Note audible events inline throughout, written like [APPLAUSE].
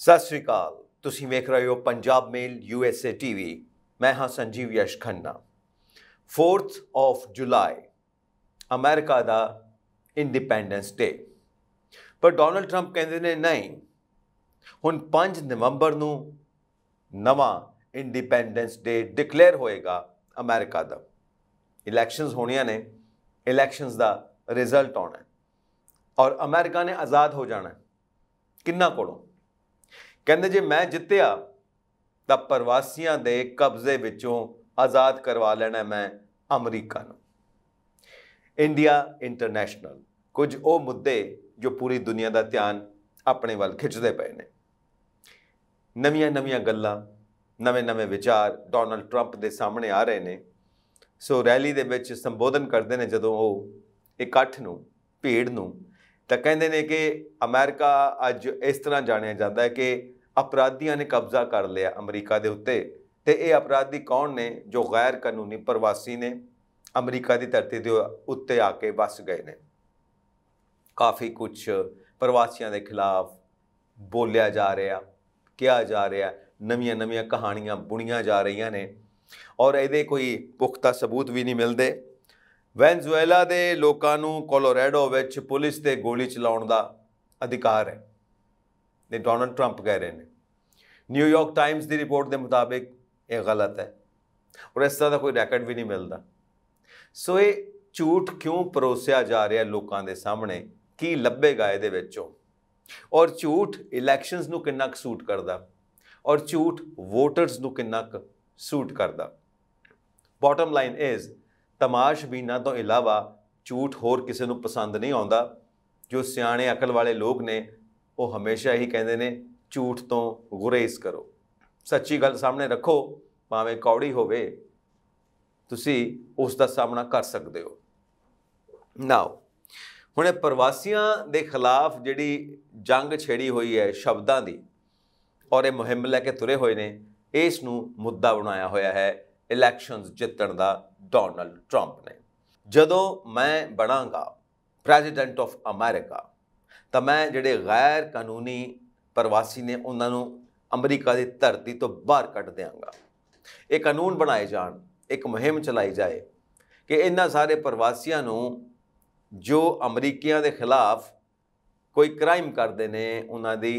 ਸਤਿ ਸ਼੍ਰੀ ਅਕਾਲ ਤੁਸੀਂ ਵੇਖ ਰਹੇ ਹੋ ਪੰਜਾਬ ਮੇਲ ਯੂਐਸਏ ਟੀਵੀ ਮੈਂ ਹਾਂ Sanjeev Yash Khanna 4th of July ਅਮਰੀਕਾ ਦਾ ਇੰਡੀਪੈਂਡੈਂਸ ਡੇ ਪਰ ਡੋਨਲਡ 트ੰਪ ਕਹਿੰਦੇ ਨੇ ਨਹੀਂ ਹੁਣ 5 ਨਵੰਬਰ ਨੂੰ ਨਵਾਂ ਇੰਡੀਪੈਂਡੈਂਸ ਡੇ ਡਿਕਲੇਅਰ ਹੋਏਗਾ ਅਮਰੀਕਾ ਦਾ ਇਲੈਕਸ਼ਨਸ ਹੋਣੀਆਂ ਨੇ ਇਲੈਕਸ਼ਨਸ ਦਾ ਰਿਜ਼ਲਟ ਆਉਣਾ ਔਰ ਅਮਰੀਕਾ ਨੇ ਆਜ਼ਾਦ ਹੋ ਜਾਣਾ ਕਿੰਨਾ ਕੋਲੋਂ ਕਹਿੰਦੇ ਜੇ ਮੈਂ ਜਿੱਤਿਆ ਤਾਂ ਪ੍ਰਵਾਸੀਆਂ ਦੇ ਕਬਜ਼ੇ ਵਿੱਚੋਂ ਆਜ਼ਾਦ ਕਰਵਾ ਲੈਣਾ ਮੈਂ ਅਮਰੀਕਾ ਨੂੰ ਇੰਡੀਆ ਇੰਟਰਨੈਸ਼ਨਲ ਕੁਝ ਉਹ ਮੁੱਦੇ ਜੋ ਪੂਰੀ ਦੁਨੀਆ ਦਾ ਧਿਆਨ ਆਪਣੇ ਵੱਲ ਖਿੱਚਦੇ ਪਏ ਨੇ ਨਵੀਆਂ-ਨਵੀਆਂ ਗੱਲਾਂ ਨਵੇਂ-ਨਵੇਂ ਵਿਚਾਰ ਡੋਨਲਡ ਟਰੰਪ ਦੇ ਸਾਹਮਣੇ ਆ ਰਹੇ ਨੇ ਸੋ ਰੈਲੀ ਦੇ ਵਿੱਚ ਸੰਬੋਧਨ ਕਰਦੇ ਨੇ ਜਦੋਂ ਉਹ ਇਕੱਠ ਨੂੰ ਭੀੜ ਨੂੰ ਤਾਂ ਕਹਿੰਦੇ ਨੇ ਕਿ ਅਮਰੀਕਾ ਅੱਜ ਇਸ ਤਰ੍ਹਾਂ ਜਾਣਿਆ ਜਾਂਦਾ ਹੈ ਕਿ ਅਪਰਾਧੀਆਂ ਨੇ ਕਬਜ਼ਾ ਕਰ ਲਿਆ ਅਮਰੀਕਾ ਦੇ ਉੱਤੇ ਤੇ ਇਹ ਅਪਰਾਧੀ ਕੌਣ ਨੇ ਜੋ ਗੈਰ ਕਾਨੂੰਨੀ ਪ੍ਰਵਾਸੀ ਨੇ ਅਮਰੀਕਾ ਦੀ ਧਰਤੀ ਦੇ ਉੱਤੇ ਆ ਕੇ ਵਸ ਗਏ ਨੇ ਕਾਫੀ ਕੁਝ ਪ੍ਰਵਾਸੀਆਂ ਦੇ ਖਿਲਾਫ ਬੋਲਿਆ ਜਾ ਰਿਹਾ ਕਿਹਾ ਜਾ ਰਿਹਾ ਨਵੀਆਂ ਨਵੀਆਂ ਕਹਾਣੀਆਂ ਬੁਣੀਆਂ ਜਾ ਰਹੀਆਂ ਨੇ ਔਰ ਇਹਦੇ ਕੋਈ ਪੁਖਤਾ ਸਬੂਤ ਵੀ ਨਹੀਂ ਮਿਲਦੇ ਵੈਨਜ਼ੂਏਲਾ ਦੇ ਲੋਕਾਂ ਨੂੰ ਕੋਲੋਰਾਡੋ ਵਿੱਚ ਪੁਲਿਸ ਤੇ ਗੋਲੀ ਚਲਾਉਣ ਦਾ ਅਧਿਕਾਰ ਹੈ ਨੇ ਡੋਨਲਡ ਟਰੰਪ ਕਹਿ ਰਹੇ ਨੇ ਨਿਊਯਾਰਕ ਟਾਈਮਸ ਦੀ ਰਿਪੋਰਟ ਦੇ ਮੁਤਾਬਿਕ ਇਹ ਗਲਤ ਹੈ ਔਰ ਇਸ ਤਰ੍ਹਾਂ ਦਾ ਕੋਈ ਰੈਕਡ ਵੀ ਨਹੀਂ ਮਿਲਦਾ ਸੋ ਇਹ ਝੂਠ ਕਿਉਂ ਪਰੋਸਿਆ ਜਾ ਰਿਹਾ ਲੋਕਾਂ ਦੇ ਸਾਹਮਣੇ ਕੀ ਲੱਭੇਗਾ ਇਹਦੇ ਵਿੱਚੋਂ ਔਰ ਝੂਠ ਇਲੈਕਸ਼ਨਸ ਨੂੰ ਕਿੰਨਾ ਕੁ ਸੂਟ ਕਰਦਾ ਔਰ ਝੂਠ ਵੋਟਰਸ ਨੂੰ ਕਿੰਨਾ ਕੁ ਸੂਟ ਕਰਦਾ ਬਾਟਮ ਲਾਈਨ ਇਜ਼ ਤਮਾਸ਼ਬੀਨਾਂ ਤੋਂ ਇਲਾਵਾ ਝੂਠ ਹੋਰ ਕਿਸੇ ਨੂੰ ਪਸੰਦ ਨਹੀਂ ਆਉਂਦਾ ਜੋ ਸਿਆਣੇ ਅਕਲ ਵਾਲੇ ਲੋਕ ਨੇ ਉਹ ਹਮੇਸ਼ਾ ਹੀ ਕਹਿੰਦੇ ਨੇ ਝੂਠ ਤੋਂ ਗੁਰੇਜ਼ ਕਰੋ ਸੱਚੀ ਗੱਲ ਸਾਹਮਣੇ ਰੱਖੋ ਭਾਵੇਂ ਕੌੜੀ ਹੋਵੇ ਤੁਸੀਂ ਉਸ ਦਾ ਸਾਹਮਣਾ ਕਰ ਸਕਦੇ ਹੋ ਨਾਓ ਹੁਣ ਇਹ ਪ੍ਰਵਾਸੀਆਂ ਦੇ ਖਿਲਾਫ ਜਿਹੜੀ ਜੰਗ ਛੇੜੀ ਹੋਈ ਹੈ ਸ਼ਬਦਾਂ ਦੀ ਔਰ ਇਹ ਮੁਹਿੰਮ ਲੈ ਕੇ ਤੁਰੇ ਹੋਏ ਨੇ ਇਸ ਨੂੰ ਮੁੱਦਾ ਬਣਾਇਆ ਹੋਇਆ ਹੈ ਇਲੈਕਸ਼ਨਸ ਜਿੱਤਣ ਦਾ ਡੋਨਲਡ ਟਰੰਪ ਨੇ ਜਦੋਂ ਮੈਂ ਬਣਾਂਗਾ ਪ੍ਰੈਜ਼ੀਡੈਂਟ ਆਫ ਅਮਰੀਕਾ ਤਾਂ ਮੈਂ ਜਿਹੜੇ ਗੈਰ ਕਾਨੂੰਨੀ ਪ੍ਰਵਾਸੀ ਨੇ ਉਹਨਾਂ ਨੂੰ ਅਮਰੀਕਾ ਦੀ ਧਰਤੀ ਤੋਂ ਬਾਹਰ ਕੱਢ ਦੇਵਾਂਗਾ ਇਹ ਕਾਨੂੰਨ ਬਣਾਏ ਜਾਣ ਇੱਕ ਮੁਹਿੰਮ ਚਲਾਈ ਜਾਏ ਕਿ ਇਹਨਾਂ ਸਾਰੇ ਪ੍ਰਵਾਸੀਆਂ ਨੂੰ ਜੋ ਅਮਰੀਕੀਆਂ ਦੇ ਖਿਲਾਫ ਕੋਈ ਕ੍ਰਾਈਮ ਕਰਦੇ ਨੇ ਉਹਨਾਂ ਦੀ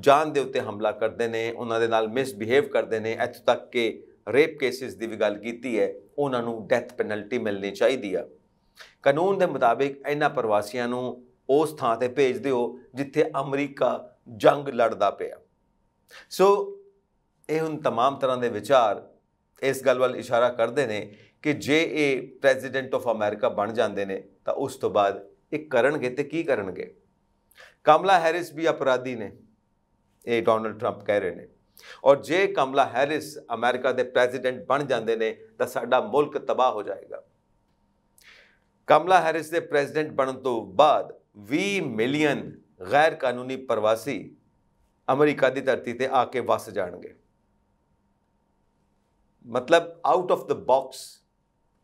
ਜਾਨ ਦੇ ਉੱਤੇ ਹਮਲਾ ਕਰਦੇ ਨੇ ਉਹਨਾਂ ਦੇ ਨਾਲ ਮਿਸਬਿਹੇਵ ਕਰਦੇ ਨੇ ਇੱਥੋਂ ਤੱਕ ਕਿ ਰੇਪ ਕੇਸਿਸ ਦੀ ਵੀ ਗੱਲ ਕੀਤੀ ਹੈ ਉਹਨਾਂ ਨੂੰ ਡੈਥ ਪੈਨਲਟੀ ਮਿਲਣੀ ਚਾਹੀਦੀ ਆ ਕਾਨੂੰਨ ਦੇ ਮੁਤਾਬਿਕ ਇਹਨਾਂ ਪ੍ਰਵਾਸੀਆਂ ਨੂੰ ਉਸ ਥਾਂ ਤੇ ਭੇਜ ਦਿਓ ਜਿੱਥੇ ਅਮਰੀਕਾ ਜੰਗ ਲੜਦਾ ਪਿਆ ਸੋ ਇਹ ਹੁਣ तमाम ਤਰ੍ਹਾਂ ਦੇ ਵਿਚਾਰ ਇਸ ਗੱਲ ਵੱਲ ਇਸ਼ਾਰਾ ਕਰਦੇ ਨੇ ਕਿ ਜੇ ਇਹ ਪ੍ਰੈਜ਼ੀਡੈਂਟ ਆਫ ਅਮਰੀਕਾ ਬਣ ਜਾਂਦੇ ਨੇ ਤਾਂ ਉਸ ਤੋਂ ਬਾਅਦ ਇਹ ਕਰਨਗੇ ਤੇ ਕੀ ਕਰਨਗੇ ਕਮਲਾ ਹੈਰਿਸ ਵੀ ਅਪਰਾਧੀ ਨੇ ਇਹ ਡੋਨਲਡ 트ੰਪ ਕਹਿ ਰਹੇ ਨੇ ਔਰ ਜੇ ਕਮਲਾ ਹੈਰਿਸ ਅਮਰੀਕਾ ਦੇ ਪ੍ਰੈਜ਼ੀਡੈਂਟ ਬਣ ਜਾਂਦੇ ਨੇ ਤਾਂ ਸਾਡਾ ਮੁਲਕ ਤਬਾਹ ਹੋ ਜਾਏਗਾ ਕਮਲਾ ਹੈਰਿਸ ਦੇ ਪ੍ਰੈਜ਼ੀਡੈਂਟ ਬਣਨ ਤੋਂ ਬਾਅਦ 20 ਮਿਲੀਅਨ ਗੈਰ ਕਾਨੂੰਨੀ ਪ੍ਰਵਾਸੀ ਅਮਰੀਕਾ ਦੀ ਧਰਤੀ ਤੇ ਆ ਕੇ ਵਸ ਜਾਣਗੇ ਮਤਲਬ ਆਊਟ ਆਫ ਦਾ ਬਾਕਸ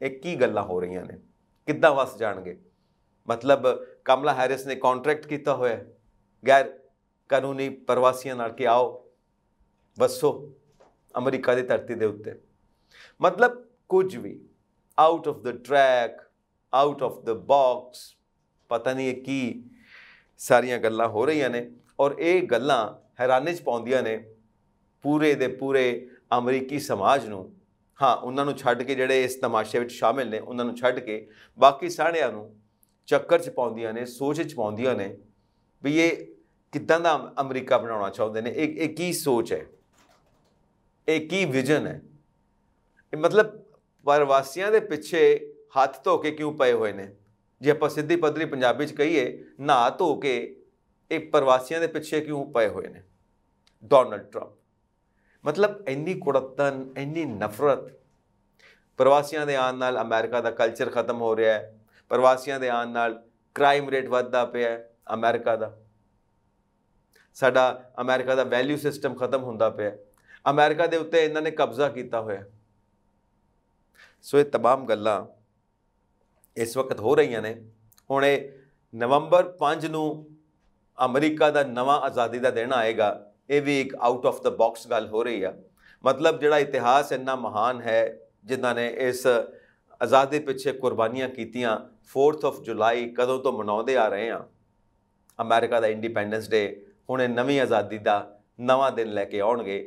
ਇਹ ਕੀ ਗੱਲਾਂ ਹੋ ਰਹੀਆਂ ਨੇ ਕਿੱਦਾਂ ਵਸ ਜਾਣਗੇ ਮਤਲਬ ਕਮਲਾ ਹੈਰਿਸ ਨੇ ਕੰਟਰੈਕਟ ਕੀਤਾ ਹੋਇਆ ਹੈ ਗੈਰ ਕਾਨੂੰਨੀ ਪ੍ਰਵਾਸੀਆਂ ਨਾਲ ਕਿ ਆਓ ਵਸੋ ਅਮਰੀਕਾ ਦੀ ਧਰਤੀ ਦੇ ਉੱਤੇ ਮਤਲਬ ਕੁਝ ਵੀ ਆਊਟ ਆਫ ਦਾ ਟਰੈਕ ਆਊਟ ਆਫ ਦਾ ਬਾਕਸ ਪਤਾ ਨਹੀਂ ਇਹ ਕੀ ਸਾਰੀਆਂ ਗੱਲਾਂ ਹੋ ਰਹੀਆਂ ਨੇ ਔਰ ਇਹ ਗੱਲਾਂ ਹੈਰਾਨੀ ਚ ਪਾਉਂਦੀਆਂ ਨੇ ਪੂਰੇ ਦੇ ਪੂਰੇ ਅਮਰੀਕੀ ਸਮਾਜ ਨੂੰ ਹਾਂ ਉਹਨਾਂ ਨੂੰ ਛੱਡ ਕੇ ਜਿਹੜੇ ਇਸ ਤਮਾਸ਼ੇ ਵਿੱਚ ਸ਼ਾਮਿਲ ਨੇ ਉਹਨਾਂ ਨੂੰ ਛੱਡ ਕੇ ਬਾਕੀ ਸਾਰਿਆਂ ਨੂੰ ਚੱਕਰ ਚ ਪਾਉਂਦੀਆਂ ਨੇ ਸੋਚ ਚ ਪਾਉਂਦੀਆਂ ਨੇ ਵੀ ਇਹ ਕਿੱਦਾਂ ਦਾ ਅਮਰੀਕਾ ਬਣਾਉਣਾ ਚਾਹੁੰਦੇ ਨੇ ਇਹ ਇਹ ਕੀ ਸੋਚ ਹੈ ਇਹ ਕੀ ਵਿਜ਼ਨ ਹੈ ਇਹ ਮਤਲਬ ਪਰਵਾਸੀਆਂ ਦੇ ਪਿੱਛੇ ਹੱਥ ਧੋ ਕੇ ਕਿਉਂ ਪਏ ਹੋਏ ਨੇ ਜੇ ਆਪਾਂ ਸਿੱਧੀ ਪੱਧਰੀ ਪੰਜਾਬੀ ਚ ਕਹੀਏ ਨਾ ਧੋ ਕੇ ਇਹ ਪ੍ਰਵਾਸੀਆਂ ਦੇ ਪਿੱਛੇ ਕਿਉਂ ਪਏ ਹੋਏ ਨੇ ਡੋਨਲਡ ਟਰੰਪ ਮਤਲਬ ਇੰਨੀ ਕੁੜੱਤਨ ਇੰਨੀ ਨਫ਼ਰਤ ਪ੍ਰਵਾਸੀਆਂ ਦੇ ਆਉਣ ਨਾਲ ਅਮਰੀਕਾ ਦਾ ਕਲਚਰ ਖਤਮ ਹੋ ਰਿਹਾ ਹੈ ਪ੍ਰਵਾਸੀਆਂ ਦੇ ਆਉਣ ਨਾਲ ਕ੍ਰਾਈਮ ਰੇਟ ਵੱਧਦਾ ਪਿਆ ਹੈ ਅਮਰੀਕਾ ਦਾ ਸਾਡਾ ਅਮਰੀਕਾ ਦਾ ਵੈਲਿਊ ਸਿਸਟਮ ਖਤਮ ਹੁੰਦਾ ਪਿਆ ਅਮਰੀਕਾ ਦੇ ਉੱਤੇ ਇਹਨਾਂ ਨੇ ਕਬਜ਼ਾ ਕੀਤਾ ਹੋਇਆ ਸੋ ਇਹ तमाम ਗੱਲਾਂ ਇਸ ਵਕਤ ਹੋ ਰਹੀਆਂ ਨੇ ਹੁਣ ਇਹ ਨਵੰਬਰ 5 ਨੂੰ ਅਮਰੀਕਾ ਦਾ ਨਵਾਂ ਆਜ਼ਾਦੀ ਦਾ ਦਿਨ ਆਏਗਾ ਇਹ ਵੀ ਇੱਕ ਆਊਟ ਆਫ ਦਾ ਬਾਕਸ ਗੱਲ ਹੋ ਰਹੀ ਆ ਮਤਲਬ ਜਿਹੜਾ ਇਤਿਹਾਸ ਇੰਨਾ ਮਹਾਨ ਹੈ ਜਿਨ੍ਹਾਂ ਨੇ ਇਸ ਆਜ਼ਾਦੀ ਪਿੱਛੇ ਕੁਰਬਾਨੀਆਂ ਕੀਤੀਆਂ 4th ਆਫ ਜੁਲਾਈ ਕਦੋਂ ਤੋਂ ਮਨਾਉਂਦੇ ਆ ਰਹੇ ਆ ਅਮਰੀਕਾ ਦਾ ਇੰਡੀਪੈਂਡੈਂਸ ਡੇ ਹੁਣ ਇਹ ਨਵੀਂ ਆਜ਼ਾਦੀ ਦਾ ਨਵਾਂ ਦਿਨ ਲੈ ਕੇ ਆਉਣਗੇ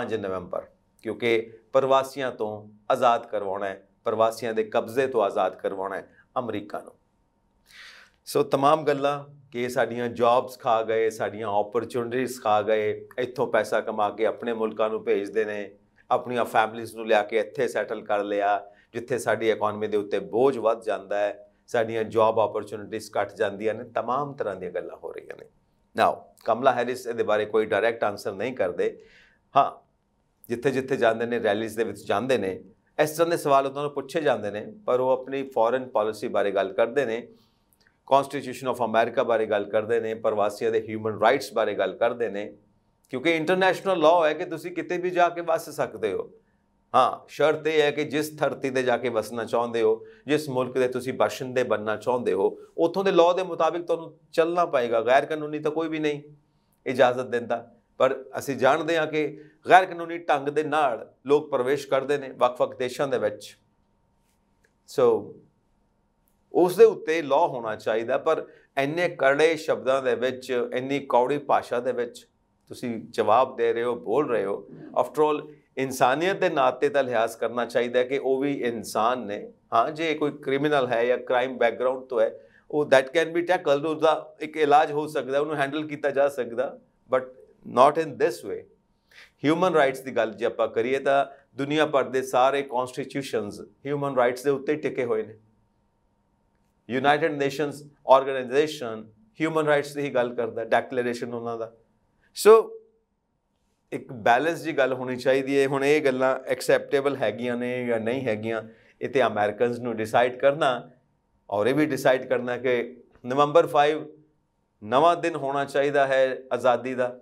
5 ਨਵੰਬਰ ਕਿਉਂਕਿ ਪ੍ਰਵਾਸੀਆਂ ਤੋਂ ਆਜ਼ਾਦ ਕਰਵਾਉਣਾ ਹੈ ਪ੍ਰਵਾਸੀਆਂ ਦੇ ਕਬਜ਼ੇ ਤੋਂ ਆਜ਼ਾਦ ਕਰਵਾਉਣਾ ਹੈ ਅਮਰੀਕਾ ਨੂੰ ਸੋ तमाम ਗੱਲਾਂ ਕਿ ਸਾਡੀਆਂ ਜੌਬਸ ਖਾ ਗਏ ਸਾਡੀਆਂ ਓਪਰਚੁਨਿਟੀਜ਼ ਖਾ ਗਏ ਇੱਥੋਂ ਪੈਸਾ ਕਮਾ ਕੇ ਆਪਣੇ ਮੁਲਕਾਂ ਨੂੰ ਭੇਜਦੇ ਨੇ ਆਪਣੀਆਂ ਫੈਮਿਲੀਆਂ ਨੂੰ ਲਿਆ ਕੇ ਇੱਥੇ ਸੈਟਲ ਕਰ ਲਿਆ ਜਿੱਥੇ ਸਾਡੀ ਇਕਨੋਮੀ ਦੇ ਉੱਤੇ ਬੋਝ ਵੱਧ ਜਾਂਦਾ ਹੈ ਸਾਡੀਆਂ ਜੌਬ ਓਪਰਚੁਨਿਟੀਜ਼ ਘਟ ਜਾਂਦੀਆਂ ਨੇ तमाम ਤਰ੍ਹਾਂ ਦੀਆਂ ਗੱਲਾਂ ਹੋ ਰਹੀਆਂ ਨੇ ਨਾਓ ਕਮਲਾ ਹੈਰਿਸ ਦੇ ਬਾਰੇ ਕੋਈ ਡਾਇਰੈਕਟ ਆਨਸਰ ਨਹੀਂ ਕਰਦੇ ਹਾਂ ਜਿੱਥੇ ਜਿੱਥੇ ਜਾਂਦੇ ਨੇ ਰੈਲੀਜ਼ ਦੇ ਵਿੱਚ ਜਾਂਦੇ ਨੇ ਇਸ ਤਰ੍ਹਾਂ ਦੇ ਸਵਾਲ ਉਹਨਾਂ ਨੂੰ ਪੁੱਛੇ ਜਾਂਦੇ ਨੇ ਪਰ ਉਹ ਆਪਣੀ ਫੋਰਨ ਪਾਲਿਸੀ ਬਾਰੇ ਗੱਲ ਕਰਦੇ ਨੇ ਕਨਸਟੀਟਿਊਸ਼ਨ ਆਫ ਅਮਰੀਕਾ ਬਾਰੇ ਗੱਲ ਕਰਦੇ ਨੇ ਪ੍ਰਵਾਸੀਆਂ ਦੇ ਹਿਊਮਨ ਰਾਈਟਸ ਬਾਰੇ ਗੱਲ ਕਰਦੇ ਨੇ ਕਿਉਂਕਿ ਇੰਟਰਨੈਸ਼ਨਲ ਲਾਅ ਹੈ ਕਿ ਤੁਸੀਂ ਕਿਤੇ ਵੀ ਜਾ ਕੇ ਵਸ ਸਕਦੇ ਹੋ ਹਾਂ ਸ਼ਰਤ ਇਹ ਹੈ ਕਿ ਜਿਸ ਧਰਤੀ ਤੇ ਜਾ ਕੇ ਵਸਣਾ ਚਾਹੁੰਦੇ ਹੋ ਜਿਸ ਮੁਲਕ ਦੇ ਤੁਸੀਂ ਬਾਸ਼ਿੰਦੇ ਬੰਨਣਾ ਚਾਹੁੰਦੇ ਹੋ ਉਥੋਂ ਦੇ ਲਾਅ ਦੇ ਮੁਤਾਬਿਕ ਤੁਹਾਨੂੰ ਚੱਲਣਾ ਪਏਗਾ ਗੈਰ ਕਾਨੂੰਨੀ ਤਾਂ ਕੋਈ ਵੀ ਨਹੀਂ ਇਜਾਜ਼ਤ ਦਿੰਦਾ ਪਰ ਅਸੀਂ ਜਾਣਦੇ ਹਾਂ ਕਿ ਗੈਰ ਕਾਨੂੰਨੀ ਢੰਗ ਦੇ ਨਾਲ ਲੋਕ ਪ੍ਰਵੇਸ਼ ਕਰਦੇ ਨੇ ਵੱਖ-ਵੱਖ ਦੇਸ਼ਾਂ ਦੇ ਵਿੱਚ ਸੋ ਉਸ ਦੇ ਉੱਤੇ ਲਾਅ ਹੋਣਾ ਚਾਹੀਦਾ ਪਰ ਇੰਨੇ ਕੜੇ ਸ਼ਬਦਾਂ ਦੇ ਵਿੱਚ ਇੰਨੀ ਕੌੜੀ ਭਾਸ਼ਾ ਦੇ ਵਿੱਚ ਤੁਸੀਂ ਜਵਾਬ ਦੇ ਰਹੇ ਹੋ ਬੋਲ ਰਹੇ ਹੋ ਆਫਟਰ ਆਲ ਇਨਸਾਨੀਅਤ ਦੇ ਨਾਤੇ ਦਾ ਲਿਹਾਜ਼ ਕਰਨਾ ਚਾਹੀਦਾ ਕਿ ਉਹ ਵੀ ਇਨਸਾਨ ਨੇ ਹਾਂ ਜੇ ਕੋਈ ਕ੍ਰਿਮੀਨਲ ਹੈ ਜਾਂ ਕ੍ਰਾਈਮ ਬੈਕਗ੍ਰਾਉਂਡ ਤੋਂ ਹੈ ਉਹ ਦੈਟ ਕੈਨ ਬੀ ਟੈਕਲਡ ਉਸ ਦਾ ਇੱਕ ਇਲਾਜ ਹੋ ਸਕਦਾ ਉਹਨੂੰ ਹੈਂਡਲ ਕੀਤਾ ਜਾ ਸਕਦਾ but not in this way human rights ਦੀ ਗੱਲ ਜੇ ਆਪਾਂ ਕਰੀਏ ਤਾਂ ਦੁਨੀਆ ਭਰ ਦੇ ਸਾਰੇ ਕਨਸਟੀਟਿਊਸ਼ਨਸ ਹਿਊਮਨ ਰਾਈਟਸ ਦੇ ਉੱਤੇ ਟਿਕੇ ਹੋਏ ਨੇ United Nations organisation human rights ਦੀ ਹੀ ਗੱਲ ਕਰਦਾ ਡੈਕਲੇਰੇਸ਼ਨ ਉਹਨਾਂ ਦਾ ਸੋ ਇੱਕ ਬੈਲੈਂਸ ਦੀ ਗੱਲ ਹੋਣੀ ਚਾਹੀਦੀ ਹੈ ਹੁਣ ਇਹ ਗੱਲਾਂ ਐਕਸੈਪਟੇਬਲ ਹੈਗੀਆਂ ਨੇ ਜਾਂ ਨਹੀਂ ਹੈਗੀਆਂ ਇਹ ਤੇ ਅਮਰੀਕਨਸ ਨੂੰ ਡਿਸਾਈਡ ਕਰਨਾ ਔਰ ਇਹ ਵੀ ਡਿਸਾਈਡ ਕਰਨਾ ਕਿ ਨਵੰਬਰ 5 ਨਵਾਂ ਦਿਨ ਹੋਣਾ ਚਾਹੀਦਾ ਹੈ ਆਜ਼ਾਦੀ ਦਾ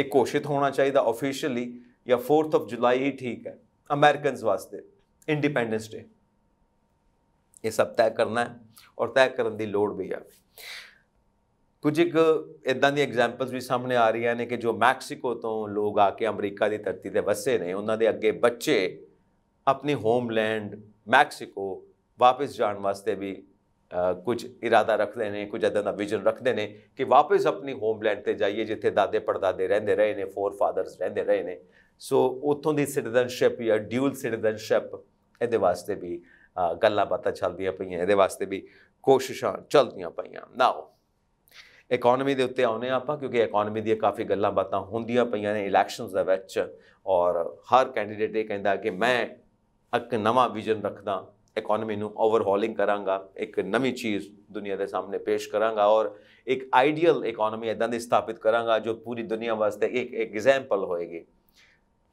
ਇਹ ਘੋਸ਼ਿਤ ਹੋਣਾ ਚਾਹੀਦਾ ਆਫੀਸ਼ੀਅਲੀ ਜਾਂ 4th ਆਫ ਜੁਲਾਈ ਹੀ ਠੀਕ ਹੈ ਅਮਰੀਕਨਸ ਵਾਸਤੇ ਇੰਡੀਪੈਂਡੈਂਸ ਡੇ ਇਹ ਸਭ ਤੈਅ ਕਰਨਾ ਹੈ ਔਰ ਤੈਅ ਕਰਨ ਦੀ ਲੋੜ ਵੀ ਆ ਕੁਝ ਇੱਕ ਇਦਾਂ ਦੀ ਐਗਜ਼ਾਮਪਲਸ ਵੀ ਸਾਹਮਣੇ ਆ ਰਹੀਆਂ ਨੇ ਕਿ ਜੋ ਮੈਕਸੀਕੋ ਤੋਂ ਲੋਕ ਆ ਕੇ ਅਮਰੀਕਾ ਦੀ ਧਰਤੀ ਤੇ ਵਸੇ ਨੇ ਉਹਨਾਂ ਦੇ ਅੱਗੇ ਬੱਚੇ ਆਪਣੀ ਹੋਮਲੈਂਡ ਮੈਕਸੀਕੋ ਵਾਪਸ ਜਾਣ ਵਾਸਤੇ ਵੀ ਕੁਝ ਇਰਾਦਾ ਰੱਖਦੇ ਨੇ ਕੁਝ ਇਦਾਂ ਦਾ ਵਿਜ਼ਨ ਰੱਖਦੇ ਨੇ ਕਿ ਵਾਪਸ ਆਪਣੀ ਹੋਮਲੈਂਡ ਤੇ ਜਾਈਏ ਜਿੱਥੇ ਦਾਦੇ ਪੜਦਾਦੇ ਰਹਿੰਦੇ ਰਹੇ ਨੇ ਫੋਰ ਫਾਦਰਸ ਰਹਿੰਦੇ ਰਹੇ ਨੇ ਸੋ ਉੱਥੋਂ ਦੀ ਸਿਟੀਜ਼ਨਸ਼ਿਪ ਜਾਂ ਡਿਊਲ ਸਿਟੀਜ਼ਨਸ਼ਿਪ ਇਹਦੇ ਵਾਸਤੇ ਵੀ ਗੱਲਾਂ ਬਾਤਾਂ ਚੱਲਦੀਆਂ ਪਈਆਂ ਇਹਦੇ ਵਾਸਤੇ ਵੀ ਕੋਸ਼ਿਸ਼ਾਂ ਚੱਲਦੀਆਂ ਪਈਆਂ ਨਾਓ ਇਕਨੋਮੀ ਦੇ ਉੱਤੇ ਆਉਨੇ ਆਪਾਂ ਕਿਉਂਕਿ ਇਕਨੋਮੀ ਦੀਆਂ ਕਾਫੀ ਗੱਲਾਂ ਬਾਤਾਂ ਹੁੰਦੀਆਂ ਪਈਆਂ ਨੇ ਇਲੈਕਸ਼ਨਸ ਦੇ ਵਿੱਚ ਔਰ ਹਰ ਕੈਂਡੀਡੇਟ ਇਹ ਕਹਿੰਦਾ ਕਿ ਮੈਂ ਇੱਕ ਨਵਾਂ ਵਿਜ਼ਨ ਰੱਖਦਾ ਇਕਨੋਮੀ ਨੂੰ ਓਵਰਹੌਲਿੰਗ ਕਰਾਂਗਾ ਇੱਕ ਨਵੀਂ ਚੀਜ਼ ਦੁਨੀਆ ਦੇ ਸਾਹਮਣੇ ਪੇਸ਼ ਕਰਾਂਗਾ ਔਰ ਇੱਕ ਆਈਡੀਅਲ ਇਕਨੋਮੀ ਇਦਾਂ ਦੀ ਸਥਾਪਿਤ ਕਰਾਂਗਾ ਜੋ ਪੂਰੀ ਦੁਨੀਆ ਵਾਸਤੇ ਇੱਕ ਐਗਜ਼ਾਮਪਲ ਹੋਏਗੀ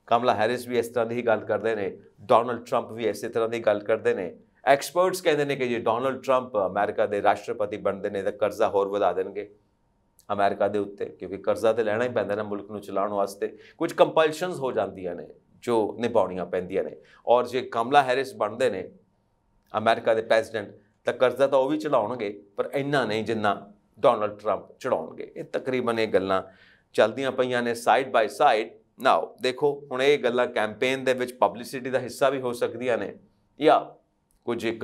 ਕਮਲਾ ਹੈਰਿਸ ਵੀ ਇਸ ਤਰ੍ਹਾਂ ਦੀ ਗੱਲ ਕਰਦੇ ਨੇ ਡੋਨਲਡ 트ੰਪ ਵੀ ਇਸੇ ਤਰ੍ਹਾਂ ਦੀ ਗੱਲ ਕਰਦੇ ਨੇ ਐਕਸਪਰਟਸ ਕਹਿੰਦੇ ਨੇ ਕਿ ਜੇ ਡੋਨਲਡ 트ੰਪ ਅਮਰੀਕਾ ਦੇ ਰਾਸ਼ਟਰਪਤੀ ਬਣਦੇ ਨੇ ਤਾਂ ਕਰਜ਼ਾ ਹੋਰ ਵਧਾ ਦੇਣਗੇ ਅਮਰੀਕਾ ਦੇ ਉੱਤੇ ਕਿਉਂਕਿ ਕਰਜ਼ਾ ਤੇ ਲੈਣਾ ਹੀ ਪੈਂਦਾ ਨਾ ਮੁਲਕ ਨੂੰ ਚਲਾਉਣ ਵਾਸਤੇ ਕੁਝ ਕੰਪਲਸ਼ਨਸ ਹੋ ਜਾਂਦੀਆਂ ਨੇ ਜੋ ਨਿਭਾਉਣੀਆਂ ਪੈਂਦੀਆਂ ਨੇ ਔਰ ਜੇ ਕਮਲਾ ਹੈਰਿਸ ਬਣਦੇ ਨੇ ਅਮਰੀਕਾ ਦੇ ਪ੍ਰੈਜ਼ੀਡੈਂਟ ਤਾਂ ਕਰਜ਼ਾ ਤਾਂ ਉਹ ਵੀ ਚੜਾਉਣਗੇ ਪਰ ਇੰਨਾ ਨਹੀਂ ਜਿੰਨਾ ਡੋਨਲਡ ਟਰੰਪ ਚੜਾਉਣਗੇ ਇਹ ਤਕਰੀਬਨ ਇਹ ਗੱਲਾਂ ਚੱਲਦੀਆਂ ਪਈਆਂ ਨੇ ਸਾਈਡ ਬਾਈ ਸਾਈਡ ਨਾਓ ਦੇਖੋ ਹੁਣ ਇਹ ਗੱਲਾਂ ਕੈਂਪੇਨ ਦੇ ਵਿੱਚ ਪਬਲਿਸਿਟੀ ਦਾ ਹਿੱਸਾ ਵੀ ਹੋ ਸਕਦੀਆਂ ਨੇ ਜਾਂ ਕੁਝ ਇੱਕ